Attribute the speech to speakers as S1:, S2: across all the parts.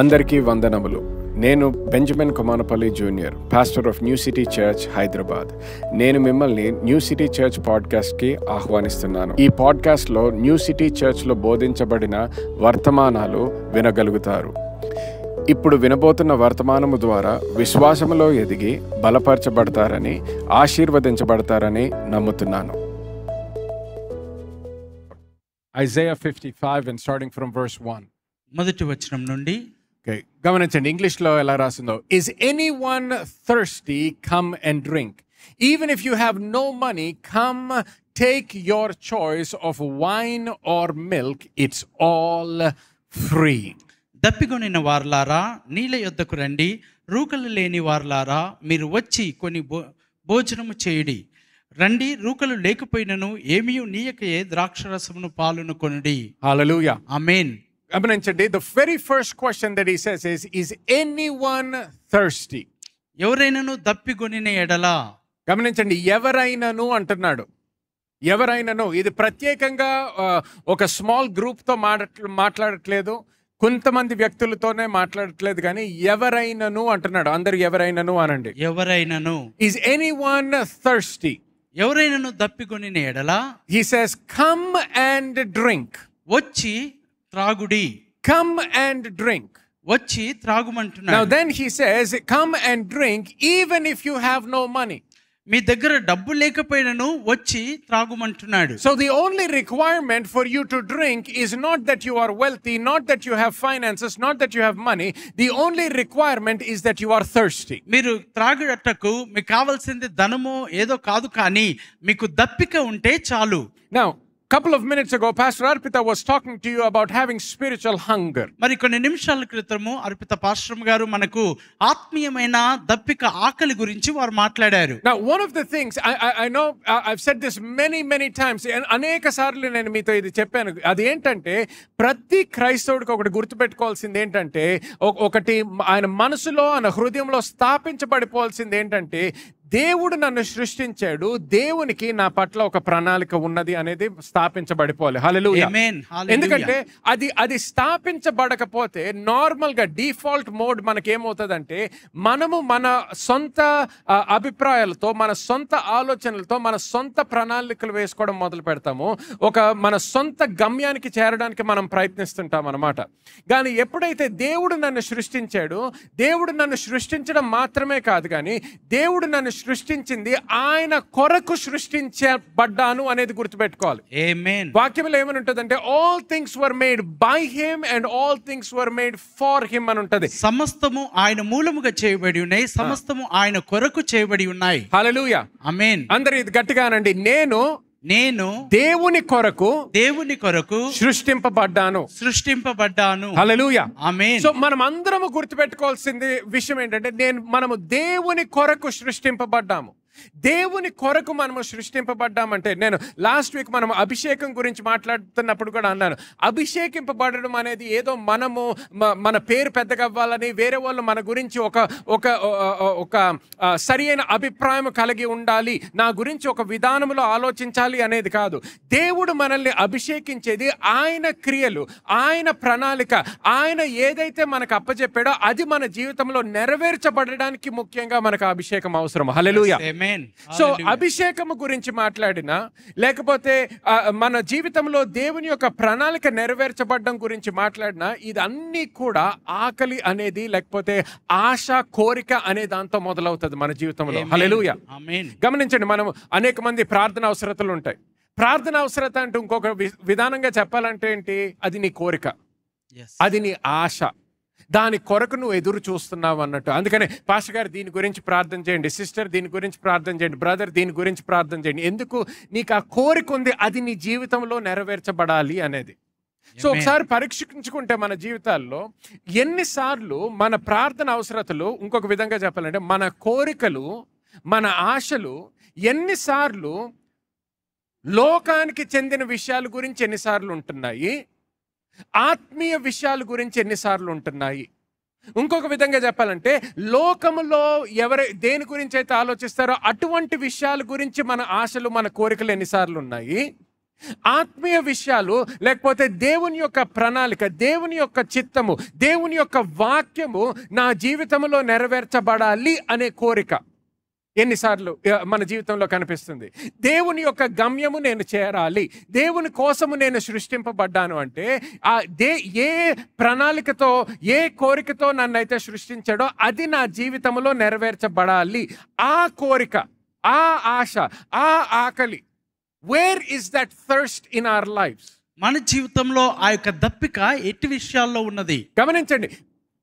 S1: అందరికీ వందనములు నేను Benjamin Kumanapalli junior pastor of New City Church Hyderabad నేను మిమ్మల్ని న్యూ సిటీ చర్చ్ పాడ్కాస్ట్కి ఆహ్వానిస్తున్నాను ఈ పాడ్కాస్ట్లో న్యూ సిటీ చర్చ్లో బోధించబడిన వర్తమానాలు వినగలుగుతారు ఇప్పుడు వినబోతున్న వర్తమానము ద్వారా విశ్వాసములో ఎదిగి బలపరచబడతారని ఆశీర్వదించబడతారని నమ్ముతున్నాను Isaiah 55 and starting from verse 1. మొదటి వచనం నుండి గమనించండి ఇంగ్లీష్లో ఎలా రాసిందో is anyone thirsty come and drink even if you have no money come take your choice of wine or milk it's all free దప్పికొనిన వార్లారా నీళ్ళ యొద్దకు రండి రూకలు లేని వార్లారా మీరు వచ్చి కొన్ని భో భోజనము చేయడి రండి రూకలు లేకపోయినను ఏమీ నీయకయే ద్రాక్షరసమును పాలును కొనుడి హల్లెలూయా ఆమేన్ గమనించండి the very first question that he says is is anyone thirsty ఎవరైనాను దప్పికొనిన ఎడలా గమనించండి ఎవరైనాను అంటున్నాడు ఎవరైనాను ఇది ప్రత్యేకంగా ఒక స్మాల్ గ్రూప్తో మాట్ మాట్లాడట్లేదు కొంతమంది వ్యక్తులతోనే మాట్లాడట్లేదు కానీ ఎవరైనాను అంటున్నాడు అందరు ఎవరైనాను అనండి ఎవరైనాను ఈజ్ ఎనీ వన్ థర్స్టీ ఎవరైనాను దప్పికొని ఎడలా he says come and drink వచ్చి త్రాగుడి కమ్ అండ్ డ్రింక్ వచ్చి త్రాగుమంటున్నాడు now then he says come and drink even if you have no money మీ దగ్గర డబ్బు లేకపోయినను వచ్చి త్రాగుమంటున్నాడు so the only requirement for you to drink is not that you are wealthy not that you have finances not that you have money the only requirement is that you are thirsty మీరు త్రాగుటకు మీకు కావాల్సింది ధనము ఏదో కాదు కానీ మీకు దప్పిక ఉంటే చాలు now couple of minutes ago, Pastor Arpita was talking to you about having spiritual hunger. మరి కొన్ని నిమిషాల క్రితము అర్పిత పాస్టర్ గారు మనకు ఆత్మీయమైన దప్పిక ఆకలి గురించి వారు మాట్లాడారు. Now one of the things I I, I know I've said this many many times అనేక సార్లు నేను మీతో ఇది చెప్పాను. అది ఏంటంటే ప్రతి క్రైస్తవుడికి ఒకటి గుర్తుపెట్టుకోవాల్సింది ఏంటంటే ఒకటి ఆయన మనసులో ఆయన హృదయంలో స్థాపించబడిపోవాల్సింది ఏంటంటే దేవుడు నన్ను సృష్టించాడు దేవునికి నా పట్ల ఒక ప్రణాళిక ఉన్నది అనేది స్థాపించబడిపోవాలి హలో ఎందుకంటే అది అది స్థాపించబడకపోతే నార్మల్ గా డిఫాల్ట్ మోడ్ మనకేమవుతుందంటే మనము మన సొంత అభిప్రాయాలతో మన సొంత ఆలోచనలతో మన సొంత ప్రణాళికలు వేసుకోవడం మొదలు పెడతాము ఒక మన సొంత గమ్యానికి చేరడానికి మనం ప్రయత్నిస్తుంటాం అనమాట కానీ ఎప్పుడైతే దేవుడు నన్ను సృష్టించాడు దేవుడు నన్ను సృష్టించడం మాత్రమే కాదు కానీ దేవుడు నన్ను సృష్టించింది ఆయన కొరకు సృష్టించబడ్డాను అనేది గుర్తుపెట్టుకోవాలి వాక్యంలో ఏమని ఉంటుంది అంటే all things were made by him and all things were made for him అని ఉంటది సమస్తము ఆయన మూలముగా చేయబడి ఉన్నాయి సమస్తము ఆయన కొరకు చేయబడి ఉన్నాయి హలలుయా అమేన్ అందరు ఇది గట్టిగానండి నేను నేను దేవుని కొరకు దేవుని కొరకు సృష్టింపబడ్డాను సృష్టింపబడ్డాను సో మనం అందరము గుర్తుపెట్టుకోవాల్సింది విషయం ఏంటంటే నేను మనము దేవుని కొరకు సృష్టింపబడ్డాము దేవుని కొరకు మనము సృష్టింపబడ్డామంటే నేను లాస్ట్ వీక్ మనం అభిషేకం గురించి మాట్లాడుతున్నప్పుడు కూడా అన్నాను అభిషేకింపబడడం అనేది ఏదో మనము మన పేరు పెద్దగవ్వాలని వేరే వాళ్ళు మన గురించి ఒక ఒక ఒక సరి అయిన అభిప్రాయం కలిగి ఉండాలి నా గురించి ఒక విధానంలో ఆలోచించాలి అనేది కాదు దేవుడు మనల్ని అభిషేకించేది ఆయన క్రియలు ఆయన ప్రణాళిక ఆయన ఏదైతే మనకు అప్పచెప్పాడో అది మన జీవితంలో నెరవేర్చబడడానికి ముఖ్యంగా మనకు అభిషేకం అవసరం హలెలుయ సో అభిషేకము గురించి మాట్లాడినా లేకపోతే మన జీవితంలో దేవుని యొక్క ప్రణాళిక నెరవేర్చబడడం గురించి మాట్లాడినా ఇదన్నీ కూడా ఆకలి అనేది లేకపోతే ఆశ కోరిక అనే దాంతో మొదలవుతుంది మన జీవితంలో హలెలుయ గమనించండి మనం అనేక మంది ప్రార్థన అవసరతలు ఉంటాయి ప్రార్థన అవసరత అంటే ఇంకొక విధానంగా చెప్పాలంటే ఏంటి అది నీ కోరిక అది నీ ఆశ దాని కొరకు నువ్వు ఎదురు చూస్తున్నావు అన్నట్టు అందుకనే పాష గారు దీని గురించి ప్రార్థన చేయండి సిస్టర్ దీని గురించి ప్రార్థన చేయండి బ్రదర్ దీని గురించి ప్రార్థన చేయండి ఎందుకు నీకు ఆ కోరిక ఉంది అది నీ జీవితంలో నెరవేర్చబడాలి అనేది సో ఒకసారి పరీక్షించుకుంటే మన జీవితాల్లో ఎన్నిసార్లు మన ప్రార్థన అవసరతలు ఇంకొక విధంగా చెప్పాలంటే మన కోరికలు మన ఆశలు ఎన్నిసార్లు లోకానికి చెందిన విషయాల గురించి ఎన్నిసార్లు ఉంటున్నాయి ఆత్మీయ విషయాల గురించి ఎన్నిసార్లు ఉంటున్నాయి ఇంకొక విధంగా చెప్పాలంటే లోకములో ఎవరి దేని గురించి అయితే ఆలోచిస్తారో అటువంటి విషయాల గురించి మన ఆశలు మన కోరికలు ఎన్నిసార్లు ఉన్నాయి ఆత్మీయ విషయాలు లేకపోతే దేవుని యొక్క ప్రణాళిక దేవుని యొక్క చిత్తము దేవుని యొక్క వాక్యము నా జీవితంలో నెరవేర్చబడాలి అనే కోరిక ఎన్నిసార్లు మన జీవితంలో కనిపిస్తుంది దేవుని యొక్క గమ్యము నేను చేరాలి దేవుని కోసము నేను సృష్టింపబడ్డాను అంటే ఆ దే ఏ ప్రణాళికతో ఏ కోరికతో నన్నైతే సృష్టించాడో అది నా జీవితంలో నెరవేర్చబడాలి ఆ కోరిక ఆ ఆశ ఆ ఆకలి where is that thirst in our lives మన జీవితంలో ఆ యొక్క దప్పిక ఎట్టి విషయాల్లో ఉన్నది గమనించండి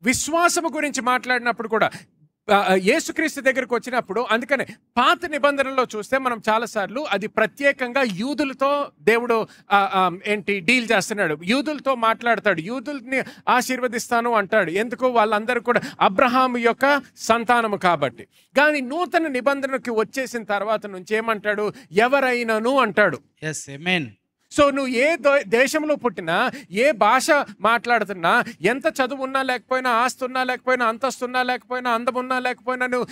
S1: విశ్వాసము గురించి మాట్లాడినప్పుడు కూడా యేసుక్రీస్తు దగ్గరకు వచ్చినప్పుడు అందుకనే పాత నిబంధనలో చూస్తే మనం చాలాసార్లు అది ప్రత్యేకంగా యూదులతో దేవుడు ఏంటి డీల్ చేస్తున్నాడు యూదులతో మాట్లాడతాడు యూదుల్ని ఆశీర్వదిస్తాను అంటాడు ఎందుకు వాళ్ళందరూ కూడా అబ్రహాం యొక్క సంతానము కాబట్టి కానీ నూతన నిబంధనకి వచ్చేసిన తర్వాత నుంచి ఏమంటాడు ఎవరైనాను అంటాడు ఎస్ మెయిన్ సో నువ్వు ఏ దేశంలో పుట్టినా ఏ భాష మాట్లాడుతున్నా ఎంత చదువు ఉన్నా లేకపోయినా ఆస్తున్నా లేకపోయినా అంతస్తున్నా లేకపోయినా అందం ఉన్నా లేకపోయినా నువ్వు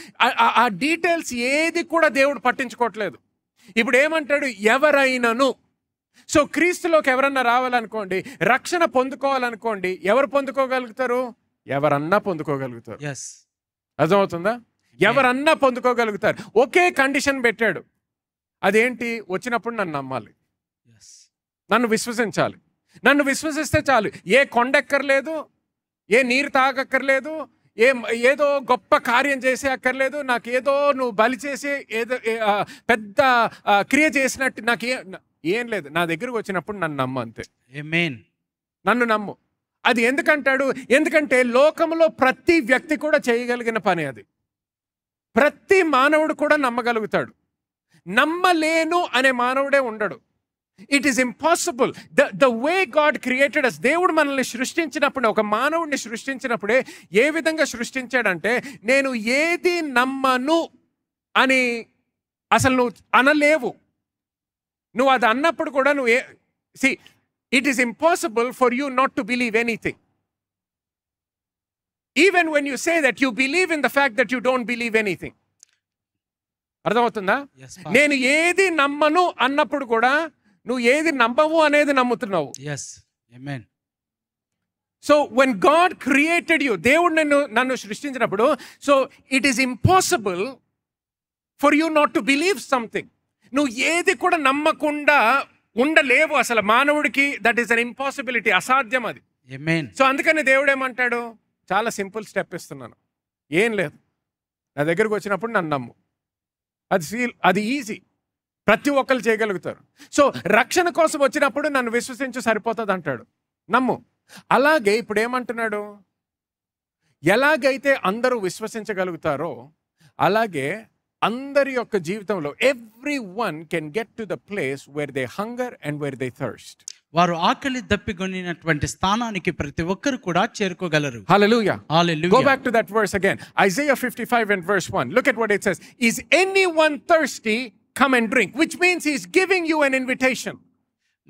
S1: ఆ డీటెయిల్స్ ఏది కూడా దేవుడు పట్టించుకోవట్లేదు ఇప్పుడు ఏమంటాడు ఎవరైనాను సో క్రీస్తులోకి ఎవరన్నా రావాలనుకోండి రక్షణ పొందుకోవాలనుకోండి ఎవరు పొందుకోగలుగుతారు ఎవరన్నా పొందుకోగలుగుతారు అర్థమవుతుందా ఎవరన్నా పొందుకోగలుగుతారు ఒకే కండిషన్ పెట్టాడు అదేంటి వచ్చినప్పుడు నన్ను నమ్మాలి నన్ను విశ్వసించాలి నన్ను విశ్వసిస్తే చాలు ఏ కొండెక్కర్లేదు ఏ నీరు తాగక్కర్లేదు ఏ ఏదో గొప్ప కార్యం చేసే అక్కర్లేదు నాకు ఏదో నువ్వు బలి చేసి ఏదో పెద్ద క్రియ చేసినట్టు నాకు ఏం లేదు నా దగ్గరకు వచ్చినప్పుడు నన్ను నమ్ము అంతే మెయిన్ నన్ను నమ్ము అది ఎందుకంటాడు ఎందుకంటే లోకంలో ప్రతి వ్యక్తి కూడా చేయగలిగిన పని అది ప్రతి మానవుడు కూడా నమ్మగలుగుతాడు నమ్మలేను అనే మానవుడే ఉండడు it is impossible the the way God created us దేవుడు మనల్ని సృష్టించినప్పుడు ఒక మానవుడిని సృష్టించినప్పుడే ఏ విధంగా సృష్టించాడంటే నేను ఏది నమ్మను అని అసలు నువ్వు అనలేవు నువ్వు అది అన్నప్పుడు కూడా నువ్వు ఏ సి it is impossible for you not to believe anything even when you say that you believe in the fact that you don't believe anything అర్థమవుతుందా నేను ఏది నమ్మను అన్నప్పుడు కూడా నువ్వు ఏది నమ్మవు అనేది నమ్ముతున్నావు yes so when God created you దేవుడు నన్ను నన్ను సృష్టించినప్పుడు so it is impossible for you not to believe something నువ్వు ఏది కూడా నమ్మకుండా ఉండలేవు అసలు మానవుడికి దట్ ఈస్ అన్ ఇంపాసిబిలిటీ అసాధ్యం అది సో అందుకని దేవుడు ఏమంటాడు చాలా సింపుల్ స్టెప్ ఇస్తున్నాను ఏం లేదు నా దగ్గరకు వచ్చినప్పుడు నన్ను నమ్ము అది అది ఈజీ ప్రతి ఒక్కరు చేయగలుగుతారు సో రక్షణ కోసం వచ్చినప్పుడు నన్ను విశ్వసించి సరిపోతుంది అంటాడు నమ్ము అలాగే ఇప్పుడు ఏమంటున్నాడు ఎలాగైతే అందరూ విశ్వసించగలుగుతారో అలాగే అందరి యొక్క జీవితంలో everyone can get to the place where they hunger and where they thirst వారు ఆకలి దప్పిగొనినటువంటి స్థానానికి ప్రతి ఒక్కరు కూడా చేరుకోగలరు హల్లెలూయా హల్లెలూయా go back to that verse again Isaiah 55 and verse 1 look at what it says is anyone thirsty come and drink which means is giving you an invitation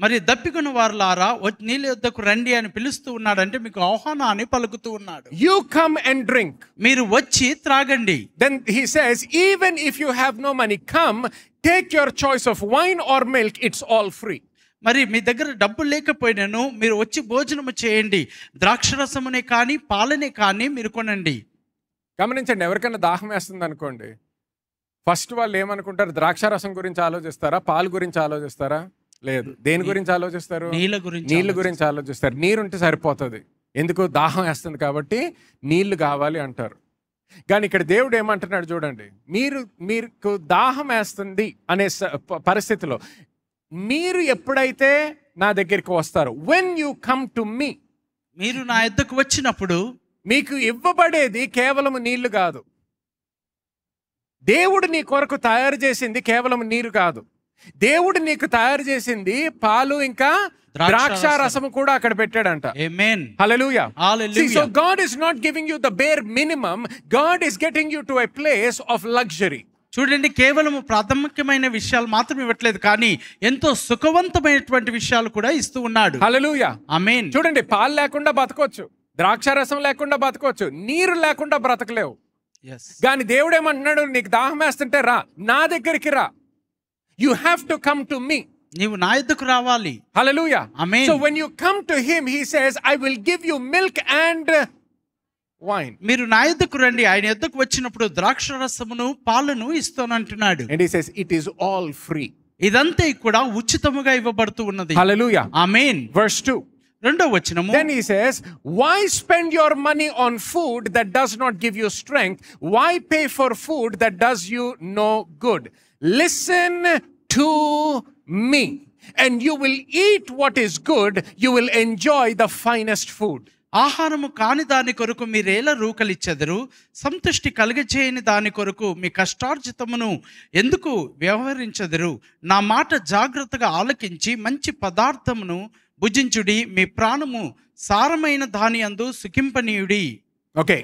S1: మరి దప్పికొన లారా నీళ్ళ యొద్దకు రండి అని పిలుస్తూ ఉన్నాడు అంటే మీకు ఆహ్వానాన్ని పలుకుతూ ఉన్నాడు యూ కమ్ అండ్ డ్రింక్ మీరు వచ్చి త్రాగండి then he says even if you have no money come take your choice of wine or milk it's all free మరి మీ దగ్గర డబ్బులు లేకపోయినాను మీరు వచ్చి భోజనము చేయండి ద్రాక్షరసమునే కానీ పాలనే కానీ మీరు కొనండి గమనించండి ఎవరికైనా దాహం వేస్తుంది అనుకోండి ఫస్ట్ వాళ్ళు ఏమనుకుంటారు ద్రాక్ష రసం గురించి ఆలోచిస్తారా పాలు గురించి ఆలోచిస్తారా లేదు దేని గురించి ఆలోచిస్తారు నీళ్ళ గురించి నీళ్ళ గురించి ఆలోచిస్తారు నీరుంటే సరిపోతుంది ఎందుకు దాహం వేస్తుంది కాబట్టి నీళ్లు కావాలి అంటారు కానీ ఇక్కడ దేవుడు ఏమంటున్నాడు చూడండి మీరు మీకు దాహం వేస్తుంది అనే పరిస్థితిలో మీరు ఎప్పుడైతే నా దగ్గరికి వస్తారు when you come to me మీరు నా ఎద్దకు వచ్చినప్పుడు మీకు ఇవ్వబడేది కేవలం నీళ్లు కాదు దేవుడు నీ కొరకు తయారు చేసింది కేవలం నీరు కాదు దేవుడు నీకు తయారు చేసింది పాలు ఇంకా ద్రాక్ష రసము కూడా అక్కడ పెట్టాడంట so God is not giving you the bare minimum God is getting you to a place of luxury చూడండి కేవలం ప్రాథమికమైన విషయాలు మాత్రం ఇవ్వట్లేదు కానీ ఎంతో సుఖవంతమైనటువంటి విషయాలు కూడా ఇస్తూ ఉన్నాడు హలలుయా అమేన్ చూడండి పాలు లేకుండా బతకొచ్చు ద్రాక్ష రసం లేకుండా బతకొచ్చు నీరు లేకుండా బ్రతకలేవు కానీ దేవుడు ఏమంటున్నాడు నీకు దాహం వేస్తుంటే రా నా దగ్గరికి రా you have to come to me నీవు నా ఎద్దుకు రావాలి హల్లెలూయా ఆమేన్ so when you come to him he says I will give you milk and wine మీరు నా ఎద్దుకు రండి ఆయన ఎద్దుకు వచ్చినప్పుడు ద్రాక్ష రసమును పాలను ఇస్తానంటున్నాడు and he says it is all free ఇదంతా కూడా ఉచితముగా ఇవ్వబడుతూ ఉన్నది హల్లెలూయా ఆమేన్ వర్స్ 2 రెండో వచనము then he says why spend your money on food that does not give you strength why pay for food that does you no good listen to me and you will eat what is good you will enjoy the finest food ఆహారము కాని దాని కొరకు మీరేలా రూకలిచ్చెదరు సంతుష్టి కలిగచేయని దాని కొరకు మీ కష్టార్జితమును ఎందుకు వ్యవహరించదురు నా మాట జాగ్రత్తగా ఆలకించి మంచి పదార్థమును భుజించుడి మీ ప్రాణము సారమైన దాని అందు సుఖింపనీయుడి okay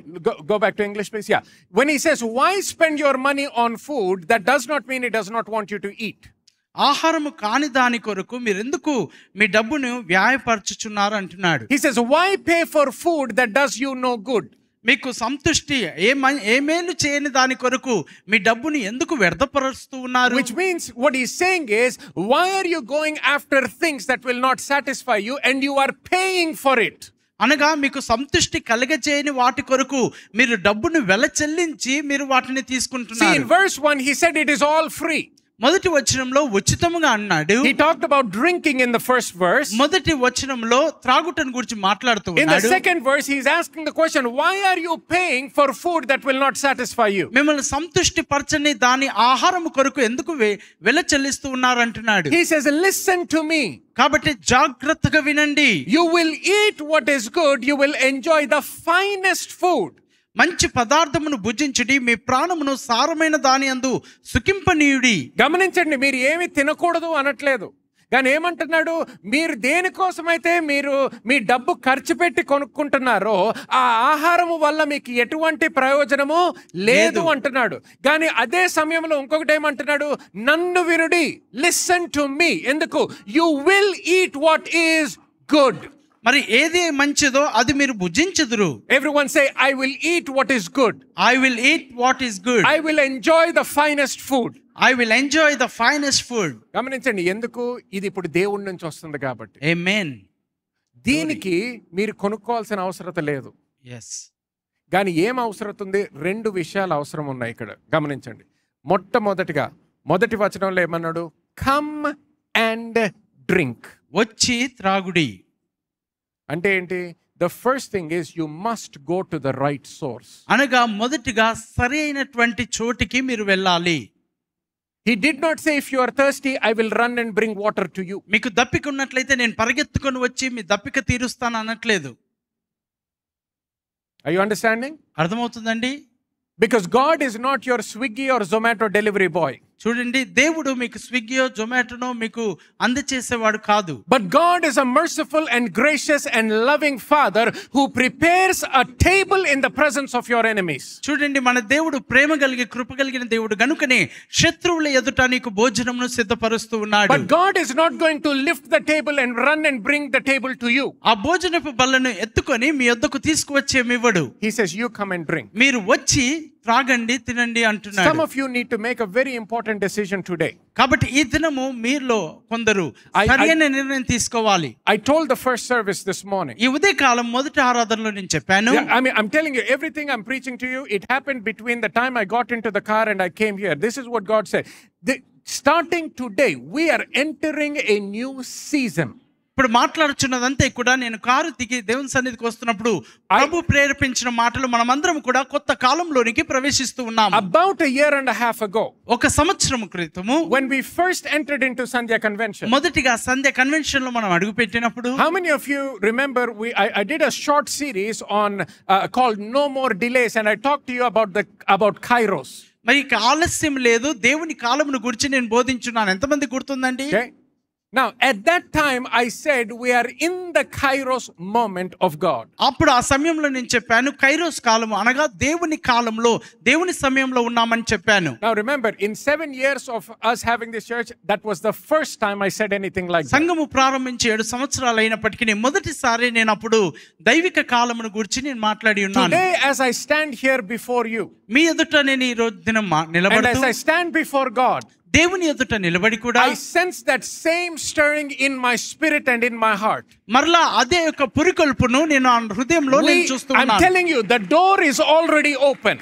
S1: go back to English please yeah when he says why spend your money on food that does not mean it does not want you to eat ఆహారము కాని దాని కొరకు మీరు ఎందుకు మీ డబ్బును వ్యాయపరచుచున్నారు అంటున్నాడు he says why pay for food that does you no good మీకు సంతృష్టి ఏ ఏమేలు చేయని దాని కొరకు మీ డబ్బుని ఎందుకు వ్యర్థపరుస్తూ ఉన్నారు which means what he saying is why are you going after things that will not satisfy you and you are paying for it అనగా మీకు సంతృష్టి కలగజేయని వాటి కొరకు మీరు డబ్బును వెల చెల్లించి మీరు వాటిని తీసుకుంటున్నారు in verse 1 he said it is all free మొదటి వచనంలో ఉచితముగా అన్నాడు he talked about drinking in the first verse మొదటి వచనంలో త్రాగుటను గురించి మాట్లాడుతూ ఉన్నాడు in the second verse he's asking the question why are you paying for food that will not satisfy you మిమ్మల్ని సంతృప్తి పరచని దాని ఆహారం కొరకు ఎందుకు వెల చెల్లిస్తూ ఉన్నారు అంటున్నాడు he says listen to me కాబట్టి జాగ్రత్తగా వినండి you will eat what is good you will enjoy the finest food మంచి పదార్థమును భుజించడి మీ ప్రాణమును సారమైన దాని అందు సుఖింపనీయుడి గమనించండి మీరు ఏమి తినకూడదు అనట్లేదు కానీ ఏమంటున్నాడు మీరు దేనికోసమైతే మీరు మీ డబ్బు ఖర్చు పెట్టి కొనుక్కుంటున్నారో ఆ ఆహారము వల్ల మీకు ఎటువంటి ప్రయోజనము లేదు అంటున్నాడు కానీ అదే సమయంలో ఇంకొకటి ఏమంటున్నాడు నన్ను వినుడి లిసన్ టు మీ ఎందుకు you will eat what is good మరి ఏది మంచిదో అది మీరు భుజించదురు everyone say I will eat what is good I will eat what is good I will enjoy the finest food I will enjoy the finest food గమనించండి ఎందుకు ఇది ఇప్పుడు దేవుడి నుంచి వస్తుంది కాబట్టి ఏ ఆమేన్ దీనికి మీరు కొనుక్కోవాల్సిన అవసరత లేదు ఎస్ కానీ ఏం అవసరం ఉంది రెండు విషయాలు అవసరం ఉన్నాయి ఇక్కడ గమనించండి మొట్టమొదటిగా మొదటి వచనంలో ఏమన్నాడు కమ్ అండ్ డ్రింక్ వచ్చి త్రాగుడి అంటే ఏంటి the first thing is you must go to the right source అనగా మొదటిగా సరైనటువంటి చోటికి మీరు వెళ్ళాలి he did not say if you are thirsty I will run and bring water to you మీకు దప్పిక ఉన్నట్లయితే నేను పరిగెత్తుకొని వచ్చి మీ దప్పిక తీరుస్తాను అనట్లేదు ఐ యు అండర్స్టాండింగ్ అర్థమవుతుందండి because God is not your Swiggy or Zomato delivery boy చూడండి దేవుడు మీకు స్విగ్గీయో జొమాటోనో మీకు అందచేసేవాడు కాదు but God is a merciful and gracious and loving father who prepares a table in the presence of your enemies చూడండి మన దేవుడు ప్రేమ కలిగి కృప కలిగిన దేవుడు గనుకనే శత్రువుల ఎదుట నీకు భోజనమును సిద్ధపరుస్తూ ఉన్నాడు but God is not going to lift the table and run and bring the table to you ఆ భోజనపు బల్లను ఎత్తుకొని మీ యొద్దకు తీసుకువచ్చే మివ్వడు he says you come and drink మీరు వచ్చి త్రాగండి తినండి అంటున్నాడు some of you need to make a very important decision today కాబట్టి ఈ దినము మీలో కొందరు సరైన నిర్ణయం తీసుకోవాలి I told the first service this morning ఈ ఉదయ కాలం మొదటి ఆరాధనలో నేను చెప్పాను I mean I am telling you everything I am preaching to you it happened between the time I got into the car and I came here this is what God said starting today we are entering a new season ఇప్పుడు మాట్లాడుచున్నదంతే కూడా నేను car దిగి దేవుని సన్నిధికి వస్తున్నప్పుడు ప్రభు ప్రేరేపించిన మాటలు మనమందరం కూడా కొత్త కాలంలోనికి ప్రవేశిస్తూ ఉన్నాం అబౌట్ ఇయర్ అండ్ హాఫ్ అగో ఒక సంవత్సరం క్రితము when we first entered to Sandhya convention మొదటిగా సంధ్య కన్వెన్షన్ లో మనం అడుగు పెట్టినప్పుడు how many of you remember we I did a short series on called no more delays and I talk to you about the about Kairos మరి ఆలస్యం లేదు దేవుని కాలమును గురించి నేను బోధించున్నాను ఎంతమంది గుర్తుందండి Now, at that time, I said we are in the kairos moment of God. Now remember, in seven years of us having this church, that was the first time I said anything like that. Today as I stand here before you. And as I stand before God. దేవుని ఎదుట నిలబడి కూడా I sense that same stirring in my spirit and in my heart మరలా అదే యొక్క పురికొల్పును నేను హృదయంలో నేను చూస్తున్నాను I am telling you the door is already open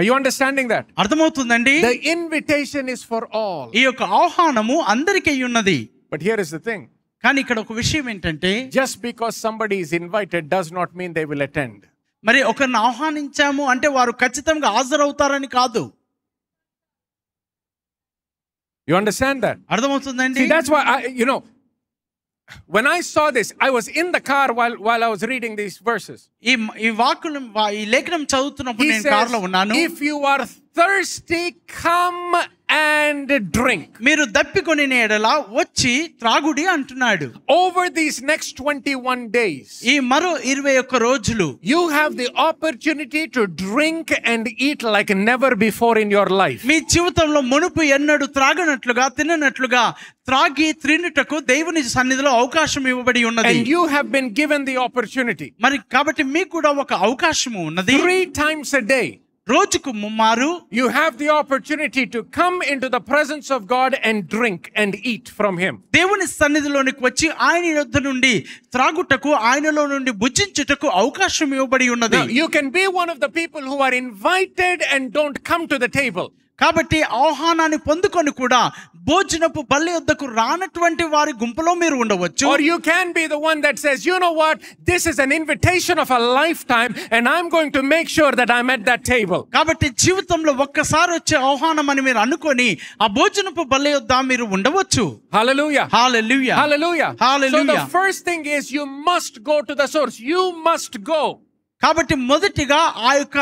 S1: Are you understanding that? అర్థమవుతుందండి The invitation is for all. ఈ యొక్క ఆహ్వానము అందరికీ ఉన్నది. But here is the thing. కానీ ఇక్కడ ఒక విషయం ఏంటంటే just because somebody is invited does not mean they will attend మరి ఒకరిని ఆహ్వానించాము అంటే వారు ఖచ్చితంగా హాజరవుతారని కాదు యు అండర్స్టాండ్ దట్ అర్థమవుతుందండి that's why you know when I saw this, I was in the car while, while I was reading these verses. He says, If you are thirsty, come and drink. మీరు దప్పికొనిన ఎడల వచ్చి త్రాగుడి అంటున్నాడు. Over these next 21 days. ఈ మరో 21 రోజులు you have the opportunity to drink and eat like never before in your life. మీ జీవితంలో మునుపు ఎన్నడూ త్రాగనట్లుగా తిననట్లుగా త్రాగి త్రినుటకు దేవుని సన్నిధిలో అవకాశం ఇవ్వబడి ఉన్నది and you have been given the opportunity మరి కాబట్టి మీకు కూడా ఒక అవకాశం ఉన్నది 3 టైమ్స్ అ డే రోజుకు ముమ్మారు you have the opportunity to come into the presence of God and drink and eat from him దేవుని సన్నిధిలోనికి వచ్చి ఆయన యొద్ద నుండి త్రాగుటకు ఆయనలో నుండి భుజించుటకు అవకాశం ఇవ్వబడి ఉన్నది you can be one of the people who are invited and don't come to the table కాబట్టి ఆహ్వానాన్ని పొందుకొని కూడా భోజనపు బల్లి యుద్ధకు రానటువంటి వారి గుంపులో మీరు ఉండవచ్చు or you can be the one that says you know what this is a lifetime and I am going to make sure that I am at that table కాబట్టి జీవితంలో ఒక్కసారి వచ్చే ఆహ్వానం అని మీరు అనుకొని ఆ భోజనపు బల్లి యొద్ద మీరు ఉండవచ్చు hallelujah hallelujah hallelujah hallelujah so the first thing is you must go to the source you must go కాబట్టి మొదటిగా ఆ యొక్క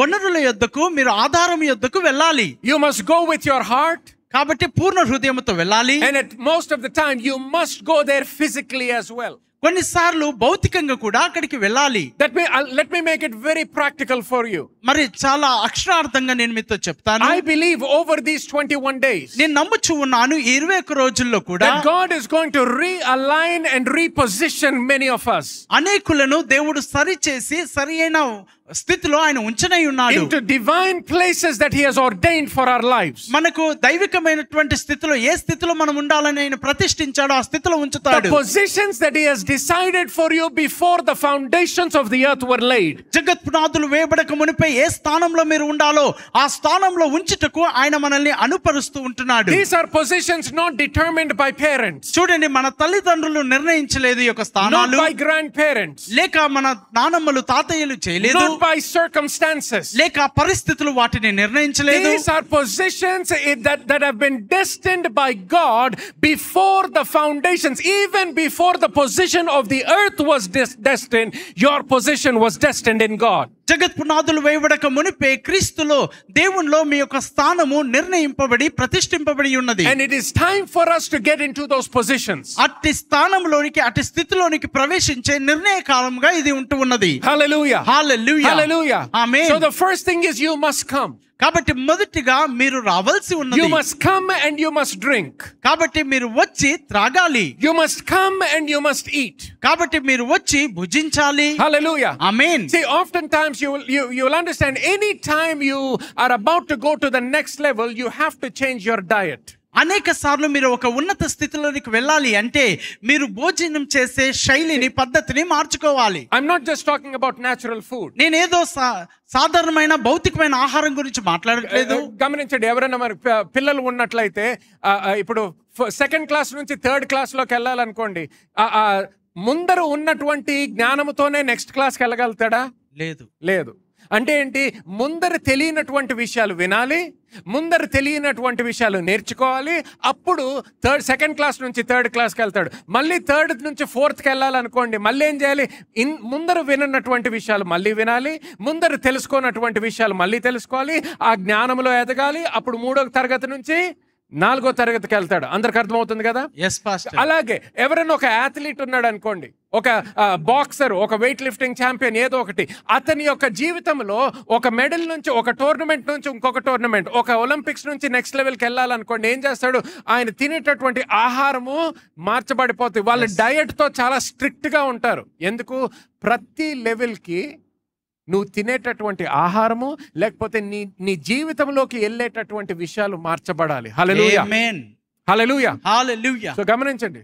S1: వనరుల యొద్దకు మీరు ఆధారం యొద్దకు వెళ్ళాలి you must go with your heart కాబట్టి పూర్ణ హృదయంతో వెళ్ళాలి and at most of the time you must go there physically as well కొన్నిసార్లు భౌతికంగా కూడా అక్కడికి వెళ్ళాలి that me let me make it very practical for you మరి చాలా అక్షరార్థంగా నేను మీతో చెప్తాను I believe over these 21 days నేను నమ్ముచు ఉన్నాను 21 రోజుల్లో కూడా God is going to realign and reposition many of us అనేకులను దేవుడు సరి చేసి సరియైన స్థితిలో ఆయన ఉంచనై ఉన్నాడు into divine places that he has ordained for our lifes మనకు దైవికమైనటువంటి స్థితిలో ఏ స్థితిలో మనం ఉండాలని ఆయన ప్రతిష్ఠించాడో ఆ స్థితిలో ఉంచుతాడు the positions that he has decided for you before the foundations of the earth were laid జగత్ పునాదులు వేయబడక మునిపే ఏ స్థానంలో మీరు ఉండాలో ఆ స్థానంలో ఉంచుటకు ఆయన మనల్ని అనుపరుస్తూ ఉంటున్నాడు these are positions not determined by parents చూడండి మన తల్లిదండ్రులు నిర్ణయించలేదు ఈ యొక్క స్థానాలు నాట్ బై గ్రాండ్ పేరెంట్స్ లేక మన నానమ్మలు తాతయ్యలు చేయలేదు by circumstances. These are positions that that have been destined by God before the foundations even before the position of the earth was destined your position was destined in God. జగత్ పునాదులు వేయబడక మునిపే క్రీస్తులో దేవునిలో మీ యొక్క స్థానము నిర్ణయింపబడి ప్రతిష్ఠింపబడి ఉన్నది and it is time for us to get into those positions అట్టి స్థానంలోనికి అట్టి స్థితిలోనికి ప్రవేశించే నిర్ణయ కాలముగా ఇది ఉంటూ ఉన్నది hallelujah hallelujah hallelujah amen so the first thing is you must come కాబట్టి మొదటిగా మీరు రావాల్సి ఉన్నది you must come and you must drink కాబట్టి మీరు వచ్చి త్రాగాలి you must come and you must eat కాబట్టి మీరు వచ్చి భుజించాలి hallelujah amen see often times you you you will understand any time you are about to go to the next level you have to change your diet అనేక సార్లు మీరు ఒక ఉన్నత స్థితిలోనికి వెళ్ళాలి అంటే మీరు భోజనం చేసే శైలిని పద్ధతిని మార్చుకోవాలి I'm not just talking about natural food నేను ఏదో సాధారణమైన భౌతికమైన ఆహారం గురించి మాట్లాడట్లేదు uh, uh, గమనించండి ఎవరైనా మరి పిల్లలు ఉన్నట్లయితే ఇప్పుడు సెకండ్ క్లాస్ నుంచి థర్డ్ లోకి వెళ్ళాలనుకోండి ముందర ఉన్నటువంటి జ్ఞానముతోనే నెక్స్ట్ క్లాస్కి వెళ్ళగలుగుతాడా లేదు లేదు అంటే ఏంటి ముందర తెలియనటువంటి విషయాలు వినాలి ముందర తెలియనటువంటి విషయాలు నేర్చుకోవాలి అప్పుడు థర్డ్ సెకండ్ క్లాస్ నుంచి థర్డ్ క్లాస్కి వెళ్తాడు మళ్ళీ థర్డ్ నుంచి ఫోర్త్కి వెళ్ళాలనుకోండి మళ్ళీ ఏం చేయాలి ఇన్ ముందర వినటువంటి విషయాలు మళ్ళీ వినాలి ముందర తెలుసుకున్నటువంటి విషయాలు మళ్ళీ తెలుసుకోవాలి ఆ జ్ఞానంలో ఎదగాలి అప్పుడు మూడో తరగతి నుంచి నాలుగో తరగతికి వెళ్తాడు అందరికి అర్థమవుతుంది కదా ఎస్ అలాగే ఎవరైనా ఒక అథ్లీట్ ఉన్నాడు అనుకోండి ఒక బాక్సర్ ఒక వెయిట్ లిఫ్టింగ్ ఛాంపియన్ ఏదో ఒకటి అతని యొక్క జీవితంలో ఒక మెడల్ నుంచి ఒక టోర్నమెంట్ నుంచి ఇంకొక టోర్నమెంట్ ఒక ఒలింపిక్స్ నుంచి నెక్స్ట్ లెవెల్కి వెళ్ళాలనుకోండి ఏం చేస్తాడు ఆయన తినేటటువంటి ఆహారము మార్చబడిపోతుంది వాళ్ళ డయట్తో చాలా స్ట్రిక్ట్గా ఉంటారు ఎందుకు ప్రతి లెవెల్కి నువ్వు తినేటటువంటి ఆహారము లేకపోతే నీ నీ జీవితంలోకి వెళ్ళేటటువంటి విషయాలు మార్చబడాలి హలో హలో గమనించండి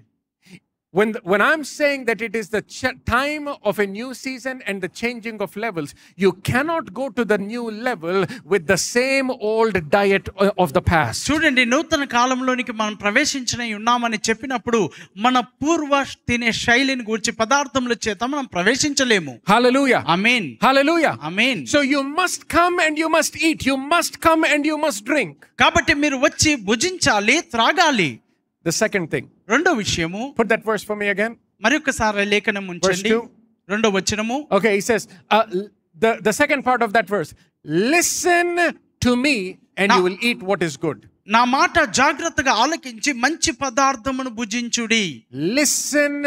S1: When, when I'm saying that it is the ch- time of a new season and the changing of levels, you cannot go to the new level with the same old diet of the past. చూడండి నూతన కాలంలోనికి మనం ప్రవేశించిన ఉన్నామని చెప్పినప్పుడు మన పూర్వ తినే శైలిని గురించి పదార్థముల చేత మనం ప్రవేశించలేము hallelujah amen hallelujah amen so you must come and you must eat you must come and you must drink కాబట్టి మీరు వచ్చి భుజించాలి త్రాగాలి ద సెకండ్ థింగ్ రెండో విషయము put that verse for me again మరొకసారి లేఖనం ఉంచండి రెండో వచనము okay he says uh, the the second part of that verse listen to me and you will eat what is good నా మాట జాగ్రత్తగా ఆలకించి మంచి పదార్థమును భుజించుడి లిసన్